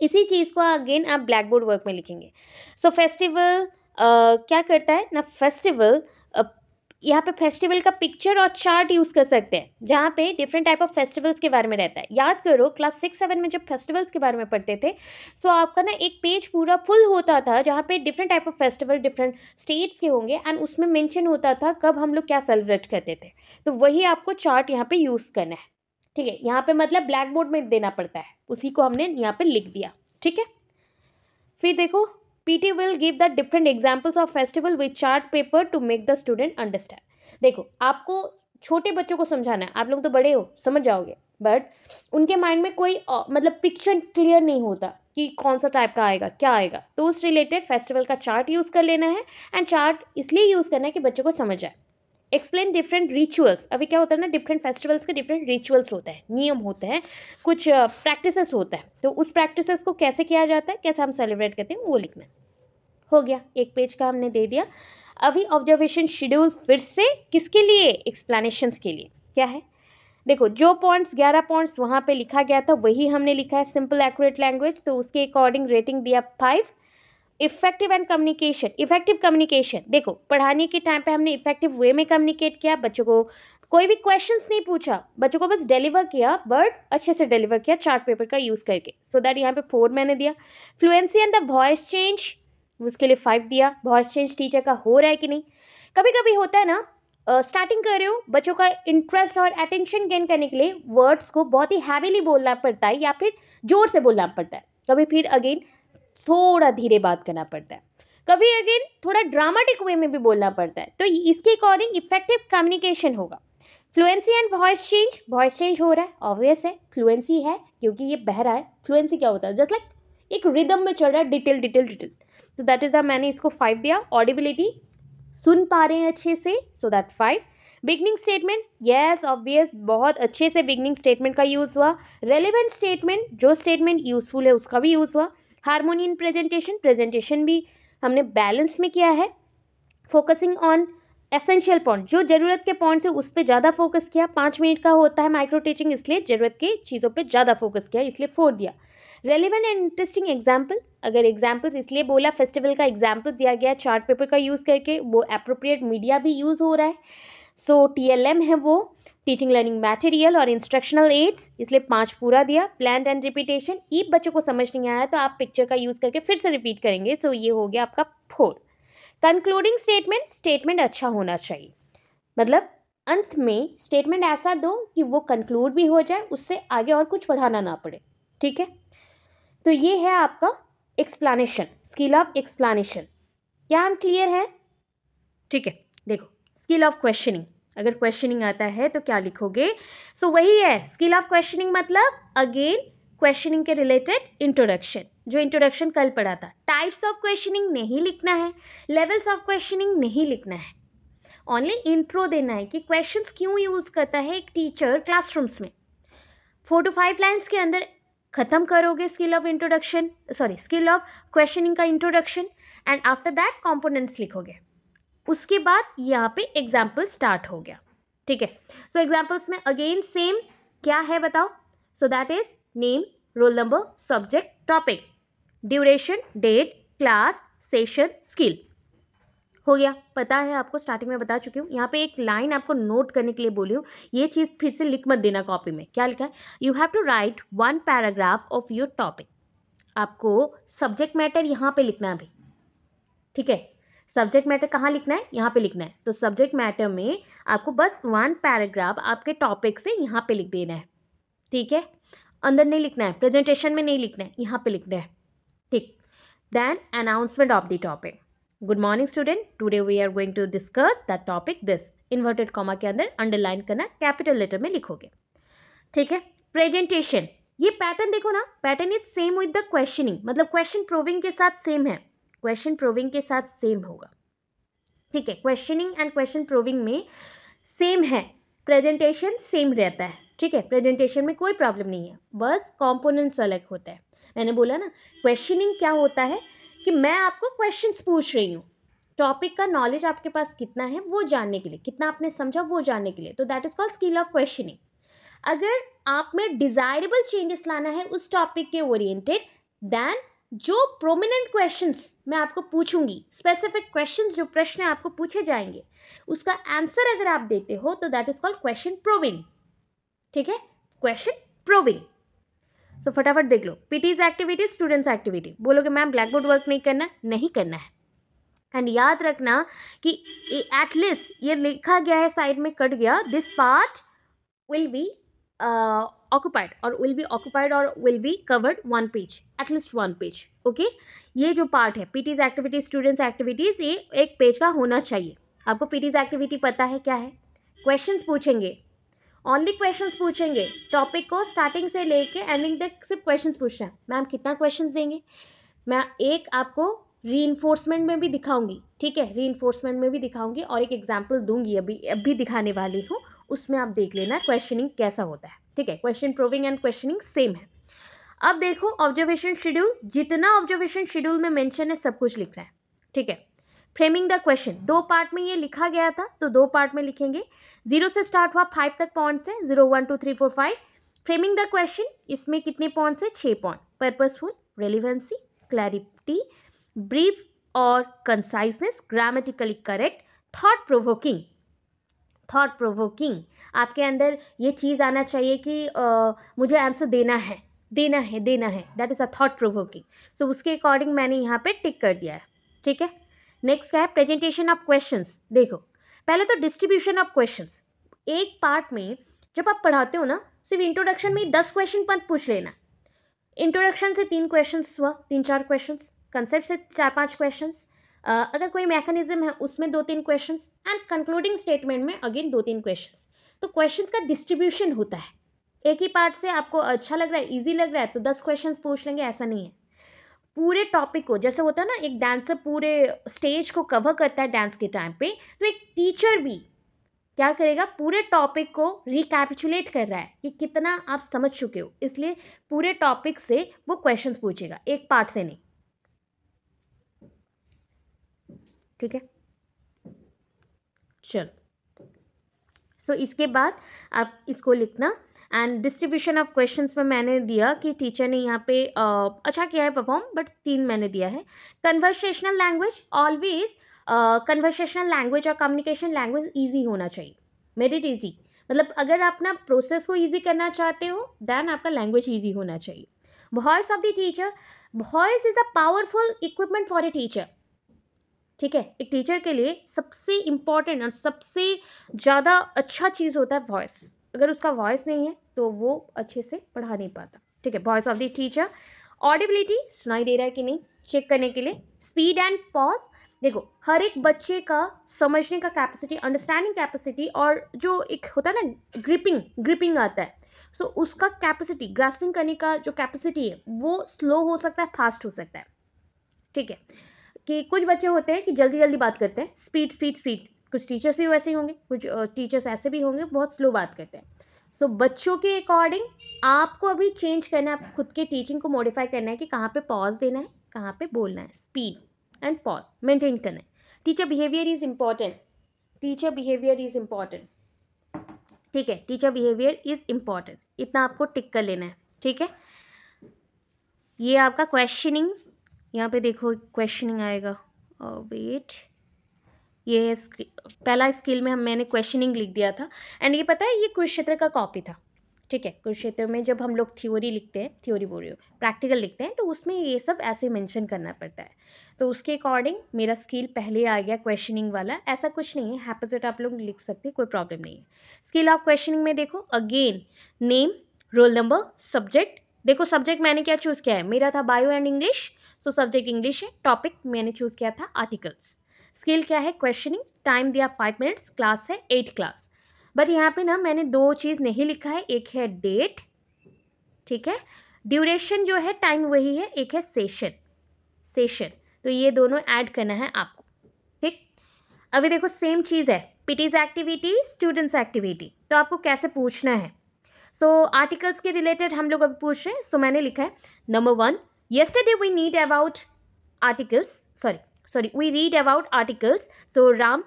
इसी चीज़ को अगेन आप ब्लैक बोर्ड वर्क में लिखेंगे सो so, फेस्टिवल uh, क्या करता है ना फेस्टिवल uh, यहाँ पे फेस्टिवल का पिक्चर और चार्ट यूज़ कर सकते हैं जहाँ पे डिफरेंट टाइप ऑफ फेस्टिवल्स के बारे में रहता है याद करो क्लास सिक्स सेवन में जब फेस्टिवल्स के बारे में पढ़ते थे सो आपका ना एक पेज पूरा फुल होता था जहाँ पे different type of festival different states के होंगे एंड उसमें मैंशन होता था कब हम लोग क्या सेलिब्रेट करते थे तो वही आपको चार्ट यहाँ पर यूज़ करना है ठीक है यहाँ पर मतलब ब्लैक बोर्ड में देना पड़ता है उसी को हमने यहाँ पे लिख दिया ठीक है फिर देखो PT will give the different examples of festival with chart paper to make the student understand देखो आपको छोटे बच्चों को समझाना है आप लोग तो बड़े हो समझ जाओगे बट उनके माइंड में कोई मतलब पिक्चर क्लियर नहीं होता कि कौन सा टाइप का आएगा क्या आएगा तो उस रिलेटेड फेस्टिवल का चार्ट यूज़ कर लेना है एंड चार्ट इसलिए यूज़ करना है कि बच्चों को समझ आए एक्सप्लेन डिफरेंट रिचुअल्स अभी क्या होता है ना डिफरेंट फेस्टिवल्स के डिफरेंट रिचुअल्स होते हैं नियम होते हैं कुछ uh, होता है तो उस प्रैक्टिस को कैसे किया जाता है कैसे हम सेलिब्रेट करते हैं वो लिखना है हो गया एक पेज का हमने दे दिया अभी ऑब्जर्वेशन शेड्यूल फिर से किसके लिए एक्सप्लेनेशन के लिए क्या है देखो जो पॉइंट्स ग्यारह पॉइंट्स वहाँ पे लिखा गया था वही हमने लिखा है सिंपल एक्यूरेट लैंग्वेज तो उसके अकॉर्डिंग रेटिंग दिया five effective and communication effective communication देखो पढ़ाने के टाइम पे हमने इफेक्टिव वे में कम्युनिकेट किया बच्चों को कोई भी क्वेश्चंस नहीं पूछा बच्चों को बस डिलीवर किया बट अच्छे से डिलीवर किया चार्ट पेपर का यूज़ करके सो दैट यहाँ पे फोर मैंने दिया fluency and the voice change उसके लिए फाइव दिया वॉइस चेंज टीचर का हो रहा है कि नहीं कभी कभी होता है ना स्टार्टिंग uh, कर रहे हो बच्चों का इंटरेस्ट और अटेंशन गेन करने के लिए वर्ड्स को बहुत ही हैवीली बोलना पड़ता है या फिर जोर से बोलना पड़ता है कभी फिर अगेन थोड़ा धीरे बात करना पड़ता है कभी अगेन थोड़ा ड्रामेटिक वे में भी बोलना पड़ता है तो इसके अकॉर्डिंग इफेक्टिव कम्युनिकेशन होगा fluency and voice change voice change हो रहा है ऑब्वियस है फ्लुएंसी है क्योंकि ये बह रहा है फ्लुएंसी क्या होता है जस्ट लाइक like, एक रिदम में चल रहा है डिटेल डिटेल डिटेल तो दैट इज़ अ मैंने इसको फाइव दिया ऑडिबिलिटी सुन पा रहे हैं अच्छे से so that five beginning statement yes obvious बहुत अच्छे से बिगनिंग स्टेटमेंट का यूज़ हुआ रेलिवेंट स्टेटमेंट जो स्टेटमेंट यूजफुल है उसका भी यूज़ हुआ हारमोनियन प्रेजेंटेशन प्रेजेंटेशन भी हमने बैलेंस में किया है फोकसिंग ऑन एसेंशियल पॉइंट जो जरूरत के पॉइंट है उस पर ज़्यादा फोकस किया पाँच मिनट का होता है माइक्रो टीचिंग इसलिए जरूरत की चीज़ों पर ज़्यादा फोकस किया इसलिए फोर दिया रेलिवेंट एंड इंटरेस्टिंग एग्जाम्पल अगर एग्जाम्पल्स इसलिए बोला फेस्टिवल का एग्जाम्पल दिया गया चार्ट पेपर का यूज़ करके वो अप्रोप्रिएट मीडिया भी यूज़ हो रहा है सो टी एल एम है वो टीचिंग लर्निंग मैटेरियल और इंस्ट्रक्शनल एड्स इसलिए पाँच पूरा दिया प्लान एंड रिपीटेशन ईप बच्चों को समझ नहीं आया तो आप पिक्चर का यूज़ करके फिर से रिपीट करेंगे तो ये हो गया आपका फोर कंक्लूडिंग स्टेटमेंट स्टेटमेंट अच्छा होना चाहिए मतलब अंत में स्टेटमेंट ऐसा दो कि वो कंक्लूड भी हो जाए उससे आगे और कुछ पढ़ाना ना पड़े ठीक है तो ये है आपका एक्सप्लानशन स्किल ऑफ एक्सप्लानेशन क्या हम क्लियर है ठीक है देखो स्किल ऑफ क्वेश्चनिंग अगर क्वेश्चनिंग आता है तो क्या लिखोगे सो so, वही है स्किल ऑफ क्वेश्चनिंग मतलब अगेन क्वेश्चनिंग के रिलेटेड इंट्रोडक्शन जो इंट्रोडक्शन कल पढ़ा था टाइप्स ऑफ क्वेश्चनिंग नहीं लिखना है लेवल्स ऑफ क्वेश्चनिंग नहीं लिखना है ओनली इंट्रो देना है कि क्वेश्चन क्यों यूज़ करता है एक टीचर क्लासरूम्स में फोर टू फाइव लाइन्स के अंदर खत्म करोगे skill of introduction sorry skill of questioning का introduction and after that components लिखोगे उसके बाद यहाँ पे एग्जाम्पल स्टार्ट हो गया ठीक है सो एग्जाम्पल्स में अगेन सेम क्या है बताओ so that is name roll number subject topic duration date class session skill हो गया पता है आपको स्टार्टिंग में बता चुकी हूँ यहाँ पे एक लाइन आपको नोट करने के लिए बोली हूँ ये चीज़ फिर से लिख मत देना कॉपी में क्या लिखा है you have to write one paragraph of your topic आपको सब्जेक्ट मैटर यहाँ पे लिखना है भी ठीक है सब्जेक्ट मैटर कहाँ लिखना है यहाँ पे लिखना है तो सब्जेक्ट मैटर में आपको बस वन पैराग्राफ आपके टॉपिक से यहाँ पे लिख देना है ठीक है अंदर नहीं लिखना है प्रेजेंटेशन में नहीं लिखना है यहाँ पे लिखना है ठीक then announcement of the topic good morning student today we are going to discuss the topic this inverted comma के अंदर अंडरलाइन करना कैपिटल लेटर में लिखोगे ठीक है प्रेजेंटेशन ये पैटर्न देखो ना pattern is same with the questioning मतलब क्वेश्चन प्रूविंग के साथ सेम है क्वेश्चन प्रूविंग के साथ सेम होगा ठीक है क्वेश्चनिंग एंड क्वेश्चन प्रूविंग में सेम है प्रेजेंटेशन सेम रहता है ठीक है प्रेजेंटेशन में कोई प्रॉब्लम नहीं है बस कॉम्पोनेंट्स अलग होता है मैंने बोला ना क्वेश्चनिंग क्या होता है कि मैं आपको क्वेश्चन पूछ रही हूँ टॉपिक का नॉलेज आपके पास कितना है वो जानने के लिए कितना आपने समझा वो जानने के लिए तो that is called skill of questioning अगर आप में डिज़ायरेबल चेंजेस लाना है उस टॉपिक के ओरिएंटेड देन जो प्रोमिनेंट क्वेश्चंस मैं आपको पूछूंगी स्पेसिफिक क्वेश्चंस जो प्रश्न आपको पूछे जाएंगे उसका आंसर अगर आप देते हो तो that is called question proving ठीक है क्वेश्चन प्रोविंग सो फटाफट देख लो पीटीज एक्टिविटी स्टूडेंट्स एक्टिविटी बोलोगे मैम ब्लैक बोर्ड वर्क नहीं करना नहीं करना है एंड याद रखना कि एटलीस्ट ये लिखा गया है साइड में कट गया this part will be occupied और विल बी ऑक्यूपाइड और will be covered one page at least one page okay ये जो पार्ट है पीटीज एक्टिविटी स्टूडेंट्स एक्टिविटीज़ ये एक पेज का होना चाहिए आपको पीटीज एक्टिविटी पता है क्या है क्वेश्चंस पूछेंगे ऑनली क्वेश्चंस पूछेंगे टॉपिक को स्टार्टिंग से लेके एंडिंग तक सिर्फ क्वेश्चंस पूछना है मैम कितना क्वेश्चन देंगे मैं एक आपको री में भी दिखाऊंगी ठीक है री में भी दिखाऊंगी और एक एग्जाम्पल दूंगी अभी अभी दिखाने वाली हूँ उसमें आप देख लेना क्वेश्चनिंग कैसा होता है ठीक है question proving and questioning same है अब देखो ऑब्जर्वेशन शेड्यूल जितना ऑब्जर्वेशन शेड्यूल में मेंशन है सब कुछ लिखना है ठीक है फ्रेमिंग द क्वेश्चन दो पार्ट में ये लिखा गया था तो दो पार्ट में लिखेंगे जीरो से स्टार्ट हुआ फाइव तक पॉइंट्स है zero one two three four five framing the question इसमें कितने पॉइंट्स है छः point purposeful relevancy clarity brief और conciseness grammatically correct thought provoking thought provoking आपके अंदर ये चीज़ आना चाहिए कि आ, मुझे आंसर देना है देना है देना है that is a thought provoking so उसके अकॉर्डिंग मैंने यहाँ पे टिक कर दिया है ठीक है नेक्स्ट क्या है प्रेजेंटेशन ऑफ क्वेश्चन देखो पहले तो डिस्ट्रीब्यूशन ऑफ क्वेश्चन एक पार्ट में जब आप पढ़ाते हो ना सिर्फ इंट्रोडक्शन में दस क्वेश्चन मत पूछ लेना इंट्रोडक्शन से तीन क्वेश्चन हुआ तीन चार क्वेश्चन कंसेप्ट से चार पाँच क्वेश्चन अगर कोई मैकेनिज्म है उसमें दो तीन क्वेश्चन एंड कंक्लूडिंग स्टेटमेंट में अगेन दो तीन क्वेश्चन तो क्वेश्चन का डिस्ट्रीब्यूशन होता है एक ही पार्ट से आपको अच्छा लग रहा है ईजी लग रहा है तो दस क्वेश्चन पूछ लेंगे ऐसा नहीं है पूरे टॉपिक को जैसे होता है ना एक डांसर पूरे स्टेज को कवर करता है डांस के टाइम पे तो एक टीचर भी क्या करेगा पूरे टॉपिक को रिकैपिचुलेट कर रहा है कि कितना आप समझ चुके हो इसलिए पूरे टॉपिक से वो क्वेश्चन पूछेगा एक पार्ट से नहीं ठीक है चलो सो इसके बाद आप इसको लिखना एंड डिस्ट्रीब्यूशन ऑफ क्वेश्चंस में मैंने दिया कि टीचर ने यहाँ पे आ, अच्छा किया है परफॉर्म बट तीन मैंने दिया है conversational language always conversational language और कम्युनिकेशन लैंग्वेज ईजी होना चाहिए मेड इट ईजी मतलब अगर आप ना प्रोसेस को ईजी करना चाहते हो दैन आपका लैंग्वेज ईजी होना चाहिए voice of the teacher voice is a powerful equipment for a teacher ठीक है एक टीचर के लिए सबसे इम्पॉर्टेंट और सबसे ज़्यादा अच्छा चीज़ होता है वॉइस अगर उसका वॉइस नहीं है तो वो अच्छे से पढ़ा नहीं पाता ठीक है voice of the teacher audibility सुनाई दे रहा है कि नहीं चेक करने के लिए स्पीड एंड पॉज देखो हर एक बच्चे का समझने का कैपेसिटी अंडरस्टैंडिंग कैपेसिटी और जो एक होता है ना ग्रिपिंग ग्रिपिंग आता है सो so, उसका कैपेसिटी ग्रास्पिंग करने का जो कैपेसिटी है वो स्लो हो सकता है फास्ट हो सकता है ठीक है कि कुछ बच्चे होते हैं कि जल्दी जल्दी बात करते हैं स्पीड स्पीड स्पीड कुछ टीचर्स भी वैसे ही होंगे कुछ टीचर्स ऐसे भी होंगे बहुत स्लो बात करते हैं सो so, बच्चों के अकॉर्डिंग आपको अभी चेंज करना है खुद के टीचिंग को मॉडिफाई करना है कि कहाँ पे पॉज देना है कहाँ पे बोलना है स्पीड एंड पॉज मेंटेन करना है teacher behaviour is important teacher behaviour is important ठीक है टीचर बिहेवियर इज़ इम्पॉर्टेंट इतना आपको टिक कर लेना है ठीक है ये आपका क्वेश्चनिंग यहाँ पे देखो क्वेश्चनिंग आएगा वेट oh, ये पहला स्किल में हम मैंने क्वेश्चनिंग लिख दिया था एंड ये पता है ये कुरुक्षेत्र का कॉपी था ठीक है कुरुक्षेत्र में जब हम लोग थ्योरी लिखते हैं थ्योरी बोल रही हो प्रैक्टिकल लिखते हैं तो उसमें ये सब ऐसे मेंशन करना पड़ता है तो उसके अकॉर्डिंग मेरा स्किल पहले आ गया क्वेश्चनिंग वाला ऐसा कुछ नहीं है हैपोजिट आप लोग लिख सकते कोई प्रॉब्लम नहीं है स्किल ऑफ क्वेश्चनिंग में देखो again name roll number subject देखो सब्जेक्ट मैंने क्या चूज़ किया है मेरा था bio and English so subject English है टॉपिक मैंने चूज़ किया था आर्टिकल्स स्किल क्या है क्वेश्चनिंग टाइम दिया फाइव मिनट्स क्लास है एट क्लास बट यहाँ पे ना मैंने दो चीज़ नहीं लिखा है एक है डेट ठीक है ड्यूरेशन जो है टाइम वही है एक है सेशन सेशन तो ये दोनों ऐड करना है आपको ठीक अभी देखो सेम चीज़ है पीटीज एक्टिविटी स्टूडेंट्स एक्टिविटी तो आपको कैसे पूछना है सो so, आर्टिकल्स के रिलेटेड हम लोग अभी पूछ रहे हैं सो so, मैंने लिखा है number one yesterday we need about articles sorry sorry we read about articles so ram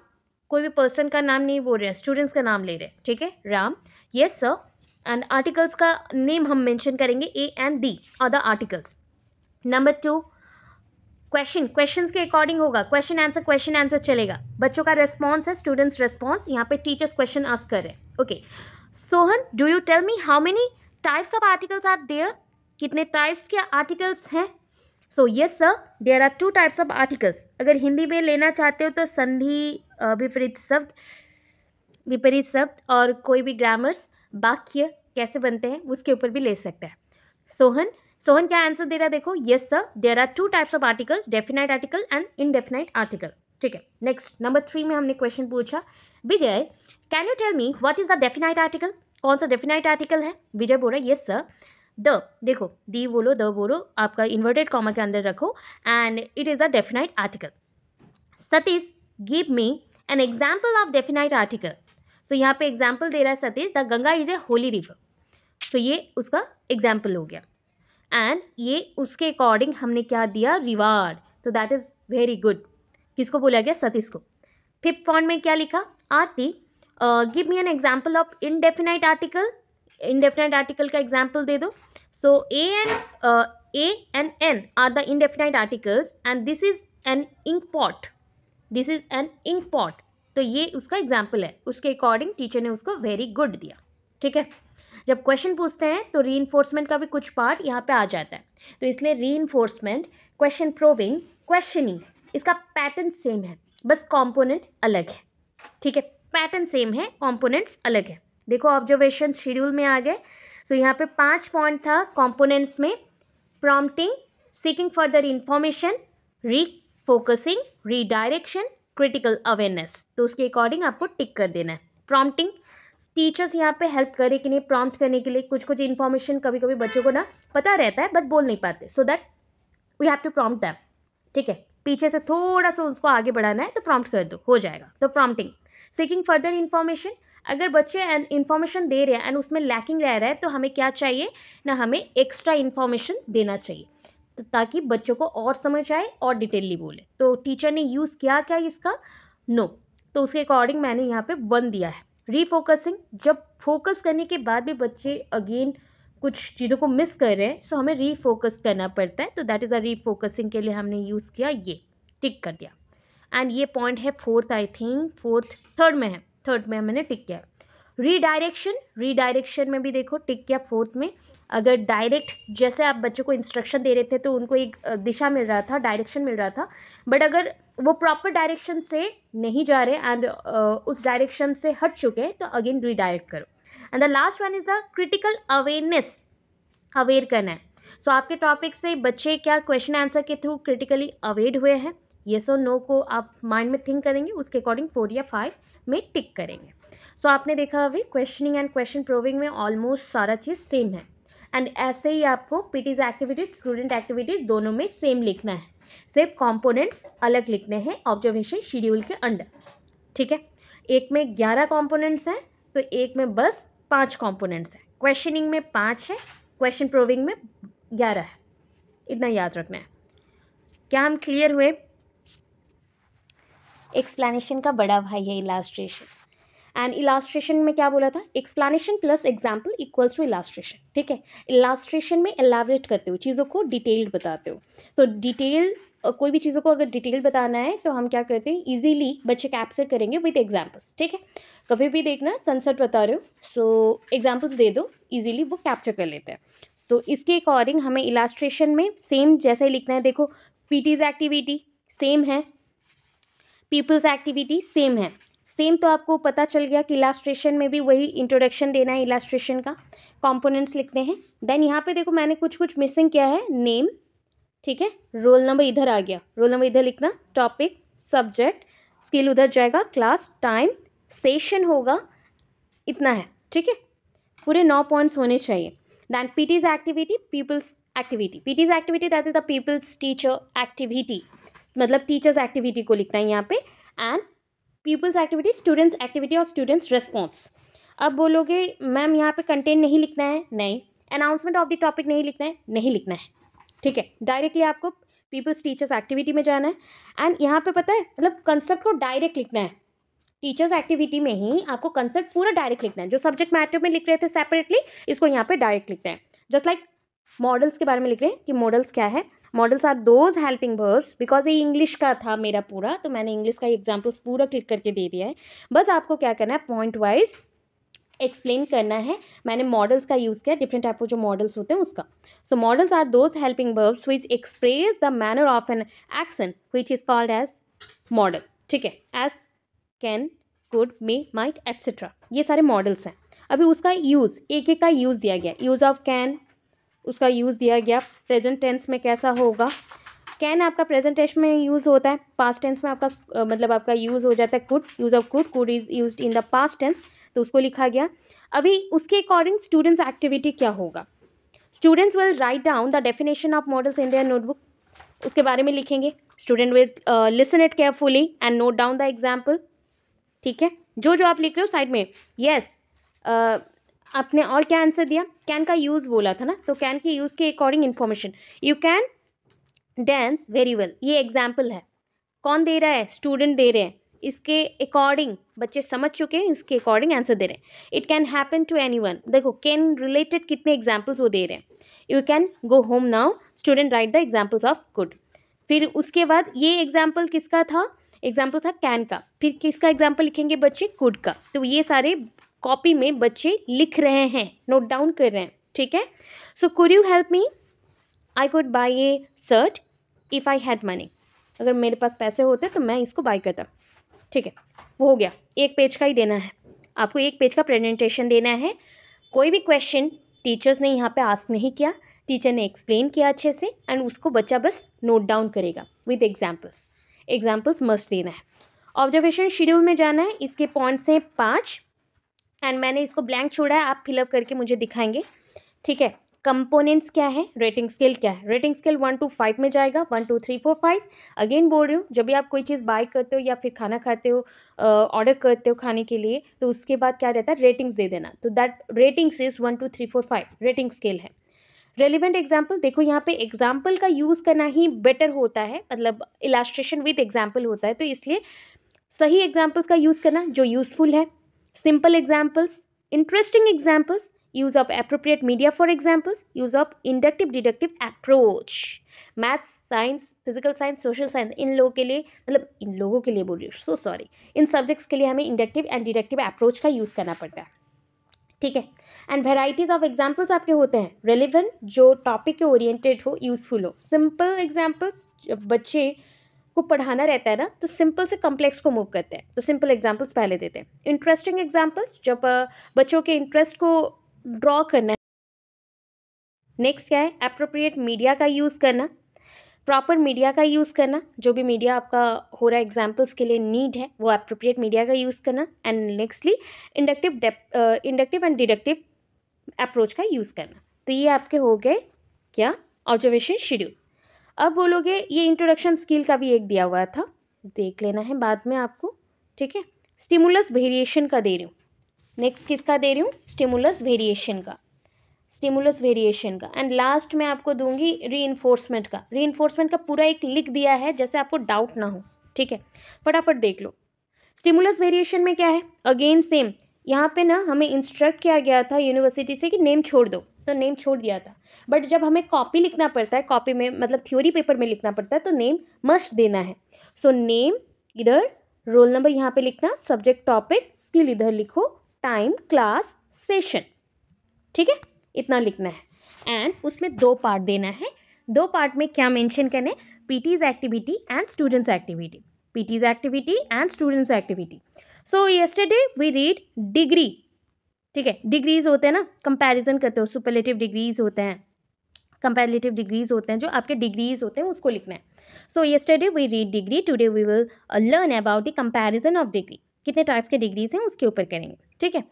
कोई भी पर्सन का नाम नहीं बोल रहे हैं स्टूडेंट्स का नाम ले रहे हैं ठीक है Ram yes sir and articles का नेम हम मेंशन करेंगे a and the are articles number two question question के अकॉर्डिंग होगा क्वेश्चन आंसर क्वेश्चन आंसर चलेगा बच्चों का रेस्पॉन्स है स्टूडेंट्स रेस्पॉन्स यहाँ पे टीचर्स क्वेश्चन आस्क कर रहे हैं okay Sohan do you tell me how many types of articles are there कितने टाइप्स के आर्टिकल्स हैं so yes sir there are two types of articles अगर हिंदी में लेना चाहते हो तो संधि विपरीत शब्द विपरीत शब्द और कोई भी ग्रामर्स वाक्य कैसे बनते हैं उसके ऊपर भी ले सकते हैं सोहन सोहन क्या आंसर दे रहा है देखो yes sir there are two types of articles definite article and indefinite article ठीक है नेक्स्ट नंबर थ्री में हमने क्वेश्चन पूछा Vijay can you tell me what is the definite article कौन सा डेफिनाइट आर्टिकल है विजय बोल रहा है यस सर द देखो दी बोलो द बोलो आपका इन्वर्टेड कॉमा के अंदर रखो and it is a definite article Satish give me an example of definite article तो यहाँ पे एग्जाम्पल दे रहा है Satish the Ganga is a holy river तो ये उसका एग्जाम्पल हो गया एंड ये उसके अकॉर्डिंग हमने क्या दिया रिवार्ड तो दैट इज़ वेरी गुड किसको बोला गया सतीश को फिफ्थ पॉइंट में क्या लिखा Aarti give me an example of indefinite article indefinite article का एग्जाम्पल दे दो so a and a and an are the indefinite articles and this is an ink pot this is an ink pot तो ये उसका example है उसके according teacher ने उसको वेरी गुड दिया ठीक है जब क्वेश्चन पूछते हैं तो री का भी कुछ पार्ट यहाँ पे आ जाता है तो इसलिए री क्वेश्चन प्रोविंग क्वेश्चनिंग इसका पैटर्न सेम है बस कॉम्पोनेंट अलग है ठीक है पैटर्न सेम है कॉम्पोनेंट्स अलग है देखो ऑब्जर्वेशन शेड्यूल में आ गए सो so, यहाँ पे पांच पॉइंट था कॉम्पोनेंट्स में prompting seeking further information re focusing redirection critical awareness तो उसके अकॉर्डिंग आपको टिक कर देना है प्रॉम्प्टिंग टीचर्स यहाँ पे हेल्प करे कि नहीं प्रॉम्प्ट करने के लिए कुछ कुछ इन्फॉर्मेशन कभी कभी बच्चों को ना पता रहता है बट बोल नहीं पाते so that we have to prompt them ठीक है पीछे से थोड़ा सा उसको आगे बढ़ाना है तो प्रॉम्प्ट कर दो हो जाएगा तो प्रॉम्प्टिंग सीकिंग फर्दर इन्फॉर्मेशन अगर बच्चे इन्फॉर्मेशन दे रहे हैं एंड उसमें लैकिंग रह रहा है तो हमें क्या चाहिए ना हमें एक्स्ट्रा इन्फॉर्मेशन देना चाहिए तो ताकि बच्चों को और समझ आए और डिटेलली बोले तो टीचर ने यूज़ किया क्या इसका नो no. तो उसके अकॉर्डिंग मैंने यहाँ पे वन दिया है रीफोकसिंग जब फोकस करने के बाद भी बच्चे अगेन कुछ चीज़ों को मिस कर रहे हैं सो हमें रीफोकस करना पड़ता है तो दैट इज़ अ रीफोकसिंग के लिए हमने यूज़ किया ये टिक कर दिया एंड ये पॉइंट है fourth I think fourth third में है थर्ड में हमने टिक किया रीडायरेक्शन रीडायरेक्शन में भी देखो टिक किया फोर्थ में अगर डायरेक्ट जैसे आप बच्चों को इंस्ट्रक्शन दे रहे थे तो उनको एक दिशा मिल रहा था डायरेक्शन मिल रहा था बट अगर वो प्रॉपर डायरेक्शन से नहीं जा रहे एंड uh, उस डायरेक्शन से हट चुके हैं तो अगेन रीडायरेक्ट करो and the last one is the critical awareness aware करना है सो so, आपके टॉपिक से बच्चे क्या क्वेश्चन आंसर के थ्रू क्रिटिकली अवेयर हुए हैं येस और नो को आप माइंड में थिंक करेंगे उसके अकॉर्डिंग फोर या फाइव में टिक करेंगे सो so, आपने देखा अभी क्वेश्चनिंग एंड क्वेश्चन प्रूविंग में ऑलमोस्ट सारा चीज़ सेम है एंड ऐसे ही आपको पीटीज एक्टिविटीज स्टूडेंट एक्टिविटीज़ दोनों में सेम लिखना है सिर्फ कंपोनेंट्स अलग लिखने हैं ऑब्जर्वेशन शेड्यूल के अंडर ठीक है एक में ग्यारह कंपोनेंट्स हैं तो एक में बस पांच कंपोनेंट्स हैं क्वेश्चनिंग में पाँच है क्वेश्चन प्रूविंग में ग्यारह है इतना याद रखना है क्या हम क्लियर हुए एक्सप्लेनेशन का बड़ा भाई है इलास्ट्रेशन एंड इलास्ट्रेशन में क्या बोला था explanation plus example equals to illustration ठीक है इलास्ट्रेशन में एलाबरेट करते हो चीज़ों को डिटेल्ड बताते हो तो डिटेल कोई भी चीज़ों को अगर डिटेल बताना है तो हम क्या करते हैं ईजिली बच्चे कैप्चर करेंगे विद एग्जाम्पल्स ठीक है कभी भी देखना कंसर्ट बता रहे हो सो so, एग्जाम्पल्स दे दो ईजिली वो कैप्चर कर लेते हैं सो so, इसके अकॉर्डिंग हमें इलास्ट्रेशन में सेम जैसे ही लिखना है देखो पीटीज एक्टिविटी सेम है पीपल्स एक्टिविटी सेम है सेम तो आपको पता चल गया कि इलास्ट्रेशन में भी वही इंट्रोडक्शन देना है इलास्ट्रेशन का कंपोनेंट्स लिखते हैं देन यहाँ पे देखो मैंने कुछ कुछ मिसिंग किया है नेम ठीक है रोल नंबर इधर आ गया रोल नंबर इधर लिखना टॉपिक सब्जेक्ट स्किल उधर जाएगा क्लास टाइम सेशन होगा इतना है ठीक है पूरे नौ पॉइंट्स होने चाहिए then PT's activity pupil's activity PT's activity that is the pupil's teacher activity मतलब टीचर्स एक्टिविटी को लिखना है यहाँ पे and pupil's activity students activity और स्टूडेंट्स रेस्पॉन्स अब बोलोगे मैम यहाँ पे कंटेंट नहीं लिखना है नहीं अनाउंसमेंट ऑफ द टॉपिक नहीं लिखना है नहीं लिखना है ठीक है डायरेक्टली आपको पीपल्स टीचर्स एक्टिविटी में जाना है एंड यहाँ पे पता है मतलब कंसेप्ट को डायरेक्ट लिखना है टीचर्स एक्टिविटी में ही आपको कंसेप्ट पूरा डायरेक्ट लिखना है जो सब्जेक्ट मैटर में लिख रहे थे सेपरेटली इसको यहाँ पे डायरेक्ट लिखना है जस्ट लाइक मॉडल्स के बारे में लिख रहे हैं कि मॉडल्स क्या है modals are those helping verbs because ये इंग्लिश का था मेरा पूरा तो मैंने इंग्लिश का एग्जाम्पल्स पूरा क्लिक करके दे दिया है बस आपको क्या करना है पॉइंट वाइज एक्सप्लेन करना है मैंने मॉडल्स का यूज़ किया डिफरेंट टाइप के जो मॉडल्स होते हैं उसका so modals are those helping verbs which express the manner of an action which is called as modal ठीक है as can could may might etcetera ये सारे मॉडल्स हैं अभी उसका यूज़ एक एक का यूज़ दिया गया यूज़ ऑफ कैन उसका यूज़ दिया गया प्रेजेंट टेंस में कैसा होगा कैन आपका प्रेजेंट टेंस में यूज़ होता है पास्ट टेंस में आपका uh, मतलब आपका यूज़ हो जाता है could use of could could is use in the past tense तो उसको लिखा गया अभी उसके अकॉर्डिंग स्टूडेंट्स एक्टिविटी क्या होगा students will write down the definition of modals in their notebook उसके बारे में लिखेंगे student will listen it carefully and note down the example ठीक है जो जो आप लिख रहे हो साइड में यस yes, uh, आपने और क्या आंसर दिया कैन का यूज़ बोला था ना तो कैन के यूज़ के according information you can dance very well ये एग्जाम्पल है कौन दे रहा है स्टूडेंट दे रहे हैं इसके अकॉर्डिंग बच्चे समझ चुके हैं इसके अकॉर्डिंग आंसर दे रहे हैं it can happen to anyone देखो कैन रिलेटेड कितने एग्जाम्पल्स वो दे रहे हैं you can go home now student write the examples of could फिर उसके बाद ये एग्जाम्पल किसका था एग्जाम्पल था कैन का फिर किसका एग्जाम्पल लिखेंगे बच्चे गुड का तो ये सारे कॉपी में बच्चे लिख रहे हैं नोट डाउन कर रहे हैं ठीक है so could you help me I could buy a shirt if I had money अगर मेरे पास पैसे होते तो मैं इसको बाई करता ठीक है वो हो गया एक पेज का ही देना है आपको एक पेज का प्रेजेंटेशन देना है कोई भी क्वेश्चन टीचर्स ने यहाँ पे आस्क नहीं किया टीचर ने एक्सप्लेन किया अच्छे से एंड उसको बच्चा बस नोट डाउन करेगा विद एग्जाम्पल्स एग्जाम्पल्स मस्ट देना है ऑब्जर्वेशन शेड्यूल में जाना है इसके पॉइंट्स हैं पाँच एंड मैंने इसको ब्लैंक छोड़ा है आप फिलअप करके मुझे दिखाएंगे ठीक है कंपोनेंट्स क्या है रेटिंग स्केल क्या है rating scale one two five में जाएगा one two three four five again बोल रही हूँ जब भी आप कोई चीज़ बाय करते हो या फिर खाना खाते हो ऑर्डर करते हो खाने के लिए तो उसके बाद क्या रहता है रेटिंग्स दे देना तो that ratings is one two three four five rating scale है रेलिवेंट एग्जाम्पल देखो यहाँ पे एग्जाम्पल का यूज़ करना ही बेटर होता है मतलब इलास्ट्रेशन विद एग्जाम्पल होता है तो इसलिए सही एग्जाम्पल्स का यूज़ करना जो यूज़फुल है simple examples, interesting examples, use of appropriate media for examples, use of inductive deductive approach. Maths science physical science social science इन लोगों के लिए मतलब इन लोगों के लिए बोल रही हूँ सो सॉरी इन सब्जेक्ट्स के लिए हमें इंडक्टिव एंड डिडक्टिव अप्रोच का यूज़ करना पड़ता है ठीक है एंड वेराइटीज़ ऑफ एग्जाम्पल्स आपके होते हैं रेलिवेंट जो टॉपिक के ओरिएंटेड हो यूज़फुल हो सिंपल एग्जाम्पल्स बच्चे को पढ़ाना रहता है ना तो सिंपल से कम्प्लेक्स को मूव करते हैं तो सिंपल एग्जाम्पल्स पहले देते हैं इंटरेस्टिंग एग्जाम्पल्स जब बच्चों के इंटरेस्ट को ड्रॉ करना है नेक्स्ट क्या है अप्रोप्रिएट मीडिया का यूज़ करना प्रॉपर मीडिया का यूज़ करना जो भी मीडिया आपका हो रहा है एग्जाम्पल्स के लिए नीड है वो अप्रोप्रिएट मीडिया का यूज़ करना and nextly inductive inductive and deductive approach का यूज़ करना तो ये आपके हो गए क्या ऑब्जर्वेशन शेड्यूल अब बोलोगे ये इंट्रोडक्शन स्किल का भी एक दिया हुआ था देख लेना है बाद में आपको ठीक है स्टिमुलस वेरिएशन का दे रही हूँ नेक्स्ट किसका दे रही हूँ स्टिमुलस वेरिएशन का स्टिमुलस वेरिएशन का एंड लास्ट में आपको दूंगी री का री का पूरा एक लिख दिया है जैसे आपको डाउट ना हो ठीक है फटाफट देख लो स्टिमुलस वेरिएशन में क्या है अगेन सेम यहाँ पे ना हमें इंस्ट्रक्ट किया गया था यूनिवर्सिटी से कि नेम छोड़ दो तो नेम छोड़ दिया था बट जब हमें कॉपी लिखना पड़ता है कॉपी में मतलब थ्योरी पेपर में लिखना पड़ता है तो नेम मस्ट देना है सो नेम इधर रोल नंबर यहाँ पे लिखना सब्जेक्ट टॉपिक स्किल इधर लिखो टाइम क्लास सेशन ठीक है इतना लिखना है एंड उसमें दो पार्ट देना है दो पार्ट में क्या मेंशन करने PT's activity and students activity T's activity and students activity so yesterday we read degree ठीक है डिग्रीज होते हैं ना कंपैरिजन करते हो सुपरलेटिव डिग्रीज होते हैं कंपैरेटिव डिग्रीज होते हैं जो आपके डिग्रीज होते हैं उसको लिखना है सो ये study we read degree today we will learn about the comparison of degree कितने टाइप्स के डिग्रीज हैं उसके ऊपर करेंगे ठीक है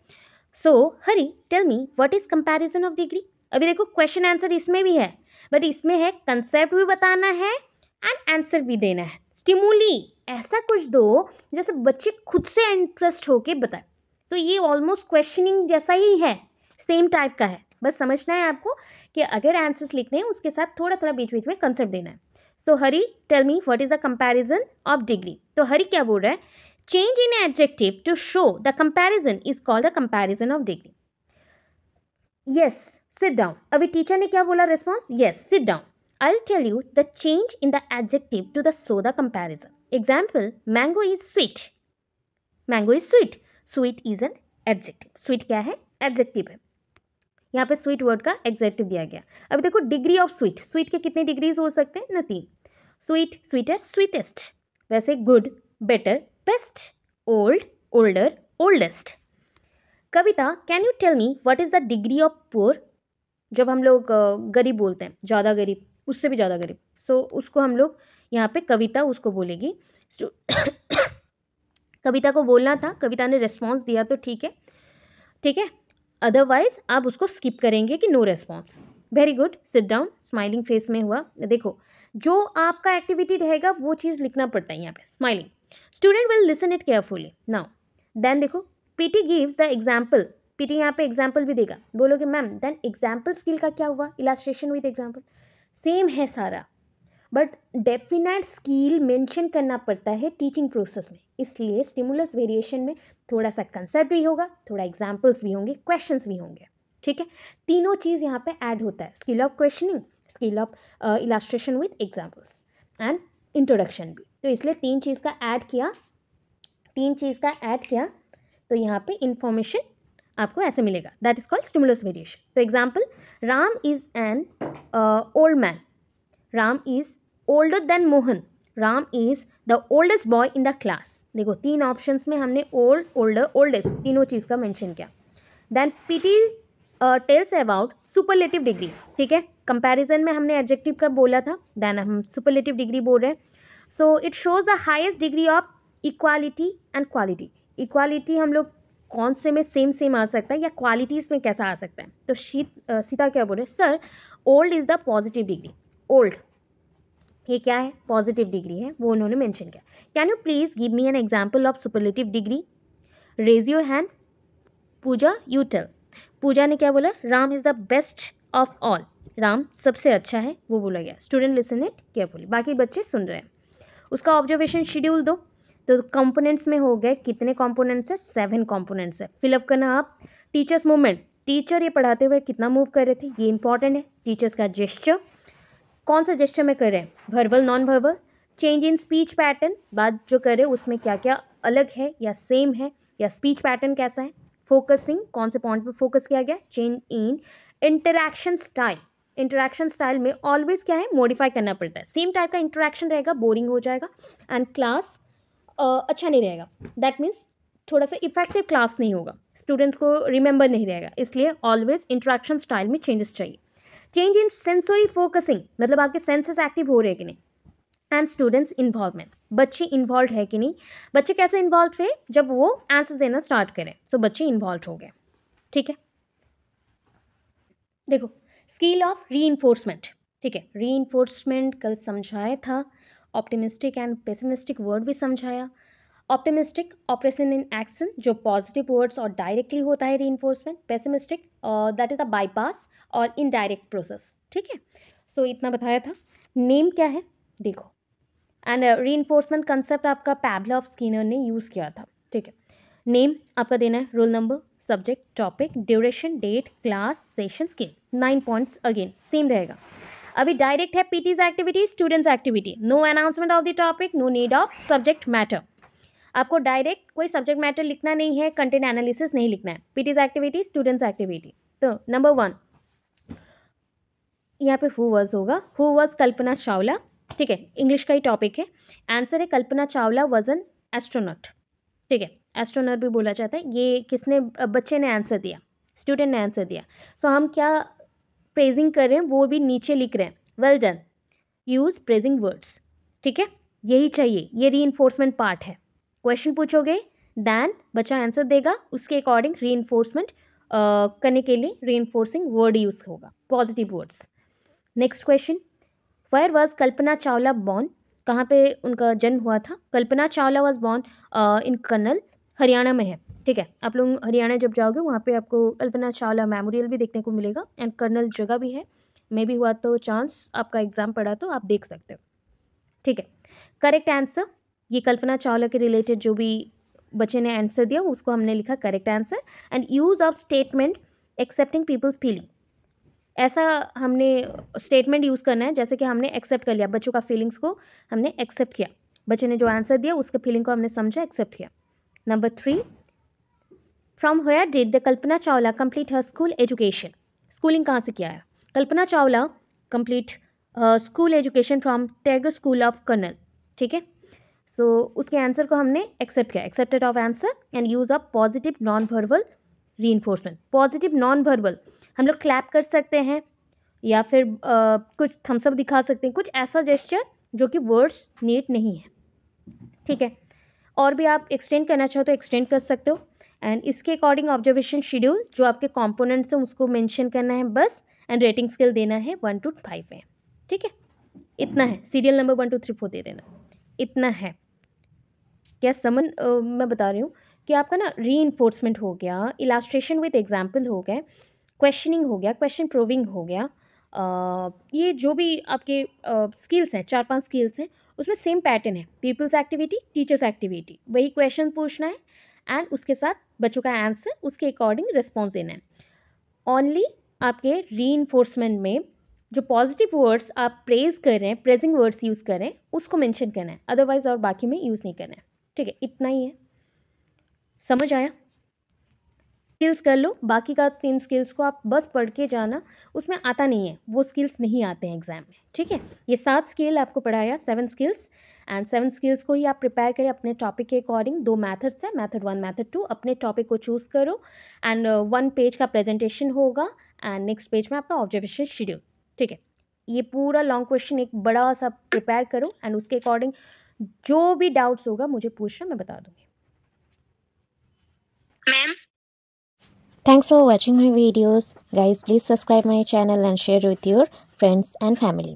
so Hari tell me what is comparison of degree अभी देखो क्वेश्चन आंसर इसमें भी है बट इसमें है कंसेप्ट भी बताना है एंड आंसर भी देना है स्टिमुली ऐसा कुछ दो जैसे बच्चे खुद से इंटरेस्ट होके बताए तो ये ऑलमोस्ट क्वेश्चनिंग जैसा ही है सेम टाइप का है बस समझना है आपको कि अगर आंसर्स लिखने हैं उसके साथ थोड़ा थोड़ा बीच बीच में कंसेप्ट देना है so Hari tell me what is the comparison of degree तो हरी क्या बोल रहा है change in adjective to show the comparison is called the comparison of degree yes sit down अभी टीचर ने क्या बोला response yes sit down tell you the change in the adjective to the the the comparison example mango is sweet mango is sweet sweet is an adjective sweet क्या है objective है यहाँ पे sweet word का executive दिया गया अब देखो डिग्री ऑफ स्वीट स्वीट के कितने डिग्रीज हो सकते हैं नतीन तीन स्वीट स्वीटर स्वीटेस्ट वैसे good better best old older oldest Kavita can you tell me what is the degree of poor जब हम लोग गरीब बोलते हैं ज़्यादा गरीब उससे भी ज़्यादा गरीब सो so, उसको हम लोग यहाँ पे कविता उसको बोलेगी कविता को बोलना था कविता ने रेस्पॉन्स दिया तो ठीक है ठीक है अदरवाइज आप उसको स्किप करेंगे कि no response very good sit down smiling face में हुआ देखो जो आपका एक्टिविटी रहेगा वो चीज़ लिखना पड़ता है यहाँ पे smiling student will listen it carefully now then देखो PT gives the example PT यहाँ पे एग्जाम्पल भी देगा बोलोगे मैम देन एग्जाम्पल स्किल का क्या हुआ इलास्ट्रेशन विद एग्जाम्पल सेम है सारा बट डेफिनेट स्किल मेंशन करना पड़ता है टीचिंग प्रोसेस में इसलिए स्टिमुलस वेरिएशन में थोड़ा सा कंसेप्ट भी होगा थोड़ा एग्जाम्पल्स भी होंगे क्वेश्चंस भी होंगे ठीक है तीनों चीज़ यहाँ पे ऐड होता है skill of questioning skill of illustration with examples and introduction भी तो इसलिए तीन चीज़ का ऐड किया तीन चीज़ का ऐड किया तो यहाँ पे इंफॉर्मेशन आपको ऐसे मिलेगा that is called stimulus variation तो example Ram is an old man Ram is older than Mohan Ram is the oldest boy in the class देखो तीन ऑप्शंस में हमने ओल्ड ओल्डर ओल्डेस्ट तीनों चीज़ का मेंशन किया then PT tells about superlative degree ठीक है कंपैरिजन में हमने एडजेक्टिव का बोला था देन हम सुपरलेटिव डिग्री बोल रहे हैं so it shows the highest degree of equality and quality equality हम लोग कौन से में सेम सेम आ सकता है या क्वालिटीज़ में कैसा आ सकता है तो शीत uh, सीता क्या बोल रहे sir old is the positive degree old ये क्या है पॉजिटिव डिग्री है वो उन्होंने मेंशन किया can you please give me an example of superlative degree raise your hand Puja you tell Puja ने क्या बोला Ram is the best of all Ram सबसे अच्छा है वो बोला गया स्टूडेंट लिसन इट केयरफुली बाकी बच्चे सुन रहे हैं उसका ऑब्जर्वेशन शेड्यूल दो तो कंपोनेंट्स में हो गए कितने कंपोनेंट्स है सेवन कंपोनेंट्स है फिलअप करना आप टीचर्स मूवमेंट टीचर ये पढ़ाते हुए कितना मूव कर रहे थे ये इंपॉर्टेंट है टीचर्स का जेस्चर कौन सा जेस्टर में कर रहे हैं verbal non verbal change in speech pattern बात जो कर रहे हैं उसमें क्या क्या अलग है या सेम है या स्पीच पैटर्न कैसा है फोकसिंग कौन से पॉइंट पर फोकस किया गया change in interaction style interaction style में ऑलवेज क्या है मॉडिफाई करना पड़ता है सेम टाइप का इंटरेक्शन रहेगा बोरिंग हो जाएगा एंड क्लास अच्छा नहीं रहेगा दैट मीन्स थोड़ा सा इफेक्टिव क्लास नहीं होगा स्टूडेंट्स को रिमेंबर नहीं रहेगा इसलिए ऑलवेज इंटरेक्शन स्टाइल में चेंजेस चाहिए चेंज इन सेंसोरी फोकसिंग मतलब आपके सेंसेस एक्टिव हो रहे हैं कि नहीं एंड स्टूडेंट्स इन्वॉल्वमेंट बच्चे इन्वॉल्व है कि नहीं बच्चे कैसे इन्वॉल्व हुए जब वो आंसर्स देना स्टार्ट करें सो so, बच्चे इन्वॉल्व हो गए ठीक है देखो स्किल ऑफ री ठीक है री कल समझाया था ऑप्टिमिस्टिक एंड पेसिमिस्टिक वर्ड भी समझाया ऑप्टिमिस्टिक ऑपरेशन इन एक्शन जो पॉजिटिव वर्ड्स और डायरेक्टली होता है re pessimistic that is the bypass और इनडायरेक्ट प्रोसेस ठीक है सो इतना बताया था नेम क्या है देखो एंड री इन्फोर्समेंट कंसेप्ट आपका पैबला ऑफ स्कीनर ने यूज़ किया था ठीक है नेम आपका देना है roll number subject topic duration date class session skill nine points again same रहेगा अभी डायरेक्ट है PTs activity students activity no announcement of the topic no need of subject matter आपको डायरेक्ट कोई सब्जेक्ट मैटर लिखना नहीं है content analysis नहीं लिखना है पीटीज एक्टिविटी स्टूडेंट्स एक्टिविटी तो नंबर वन यहाँ पे हु वॉज होगा हु वॉज कल्पना चावला ठीक है इंग्लिश का ही टॉपिक है आंसर है Kalpana Chawla was an astronaut ठीक है एस्ट्रोनॉट भी बोला जाता है ये किसने बच्चे ने आंसर दिया स्टूडेंट ने आंसर दिया सो so, हम क्या प्रेजिंग कर रहे हैं वो भी नीचे लिख रहे हैं well done use praising words ठीक है यही चाहिए ये री पार्ट है क्वेश्चन पूछोगे दैन बच्चा आंसर देगा उसके अकॉर्डिंग री करने के लिए री वर्ड यूज़ होगा positive words next question where was Kalpana Chawla born कहाँ पे उनका जन्म हुआ था Kalpana Chawla was born in Karnal Haryana में है ठीक है आप लोग हरियाणा जब जाओगे वहाँ पे आपको कल्पना चावला मेमोरियल भी देखने को मिलेगा एंड कर्नल जगह भी है मे भी हुआ तो चांस आपका एग्ज़ाम पड़ा तो आप देख सकते हो ठीक है करेक्ट आंसर ये कल्पना चावला के रिलेटेड जो भी बच्चे ने आंसर दिया उसको हमने लिखा correct answer and use of statement accepting people's feeling ऐसा हमने स्टेटमेंट यूज़ करना है जैसे कि हमने एक्सेप्ट कर लिया बच्चों का फीलिंग्स को हमने एक्सेप्ट किया बच्चे ने जो आंसर दिया उसके फीलिंग को हमने समझा एक्सेप्ट किया number three from where did the Kalpana Chawla complete her school education schooling कहाँ से किया है Kalpana Chawla complete school education from Tagore school of Karnal ठीक है सो उसके आंसर को हमने एक्सेप्ट किया accepted of answer and use of positive non verbal re positive non verbal हम लोग क्लैप कर सकते हैं या फिर आ, कुछ थम्सअप दिखा सकते हैं कुछ ऐसा जेस्चर जो कि वर्ड्स नीड नहीं है ठीक है और भी आप एक्सटेंड करना चाहो तो एक्सटेंड कर सकते हो एंड इसके अकॉर्डिंग ऑब्जर्वेशन शेड्यूल जो आपके कॉम्पोनेंट्स हैं उसको मैंशन करना है बस एंड रेटिंग स्केल देना है वन टू फाइव में ठीक है इतना है serial number one two three four दे देना इतना है क्या समझ मैं बता रही हूँ कि आपका ना री हो गया इलास्ट्रेशन विद एग्जाम्पल हो गया क्वेश्चनिंग हो गया क्वेश्चन प्रूविंग हो गया ये जो भी आपके स्किल्स हैं चार पांच स्किल्स हैं उसमें सेम पैटर्न है पीपल्स एक्टिविटी टीचर्स एक्टिविटी वही क्वेश्चन पूछना है एंड उसके साथ बच्चों का आंसर उसके अकॉर्डिंग रिस्पॉन्स देना है ओनली आपके री में जो पॉजिटिव वर्ड्स आप प्रेज कर रहे हैं प्रेजिंग वर्ड्स यूज़ कर रहे हैं उसको मैंशन करना है अदरवाइज़ और बाकी में यूज़ नहीं करना है ठीक है इतना ही है समझ आया स्किल्स कर लो बाकी का तीन स्किल्स को आप बस पढ़ के जाना उसमें आता नहीं है वो स्किल्स नहीं आते हैं एग्जाम में ठीक है ये सात स्किल आपको पढ़ाया seven skills and seven skills को ही आप प्रिपेयर करें अपने टॉपिक के अकॉर्डिंग दो मैथड्स है मैथड वन मैथड टू अपने टॉपिक को चूज़ करो एंड वन पेज का प्रेजेंटेशन होगा एंड नेक्स्ट पेज में आपका ऑब्जर्वेशन शेड्यूल ठीक है ये पूरा लॉन्ग क्वेश्चन एक बड़ा सा प्रिपेयर करो एंड उसके अकॉर्डिंग जो भी डाउट्स होगा मुझे पूछना मैं बता दूंगी ma'am Thanks for watching my videos. Guys, please subscribe my channel and share with your friends and family.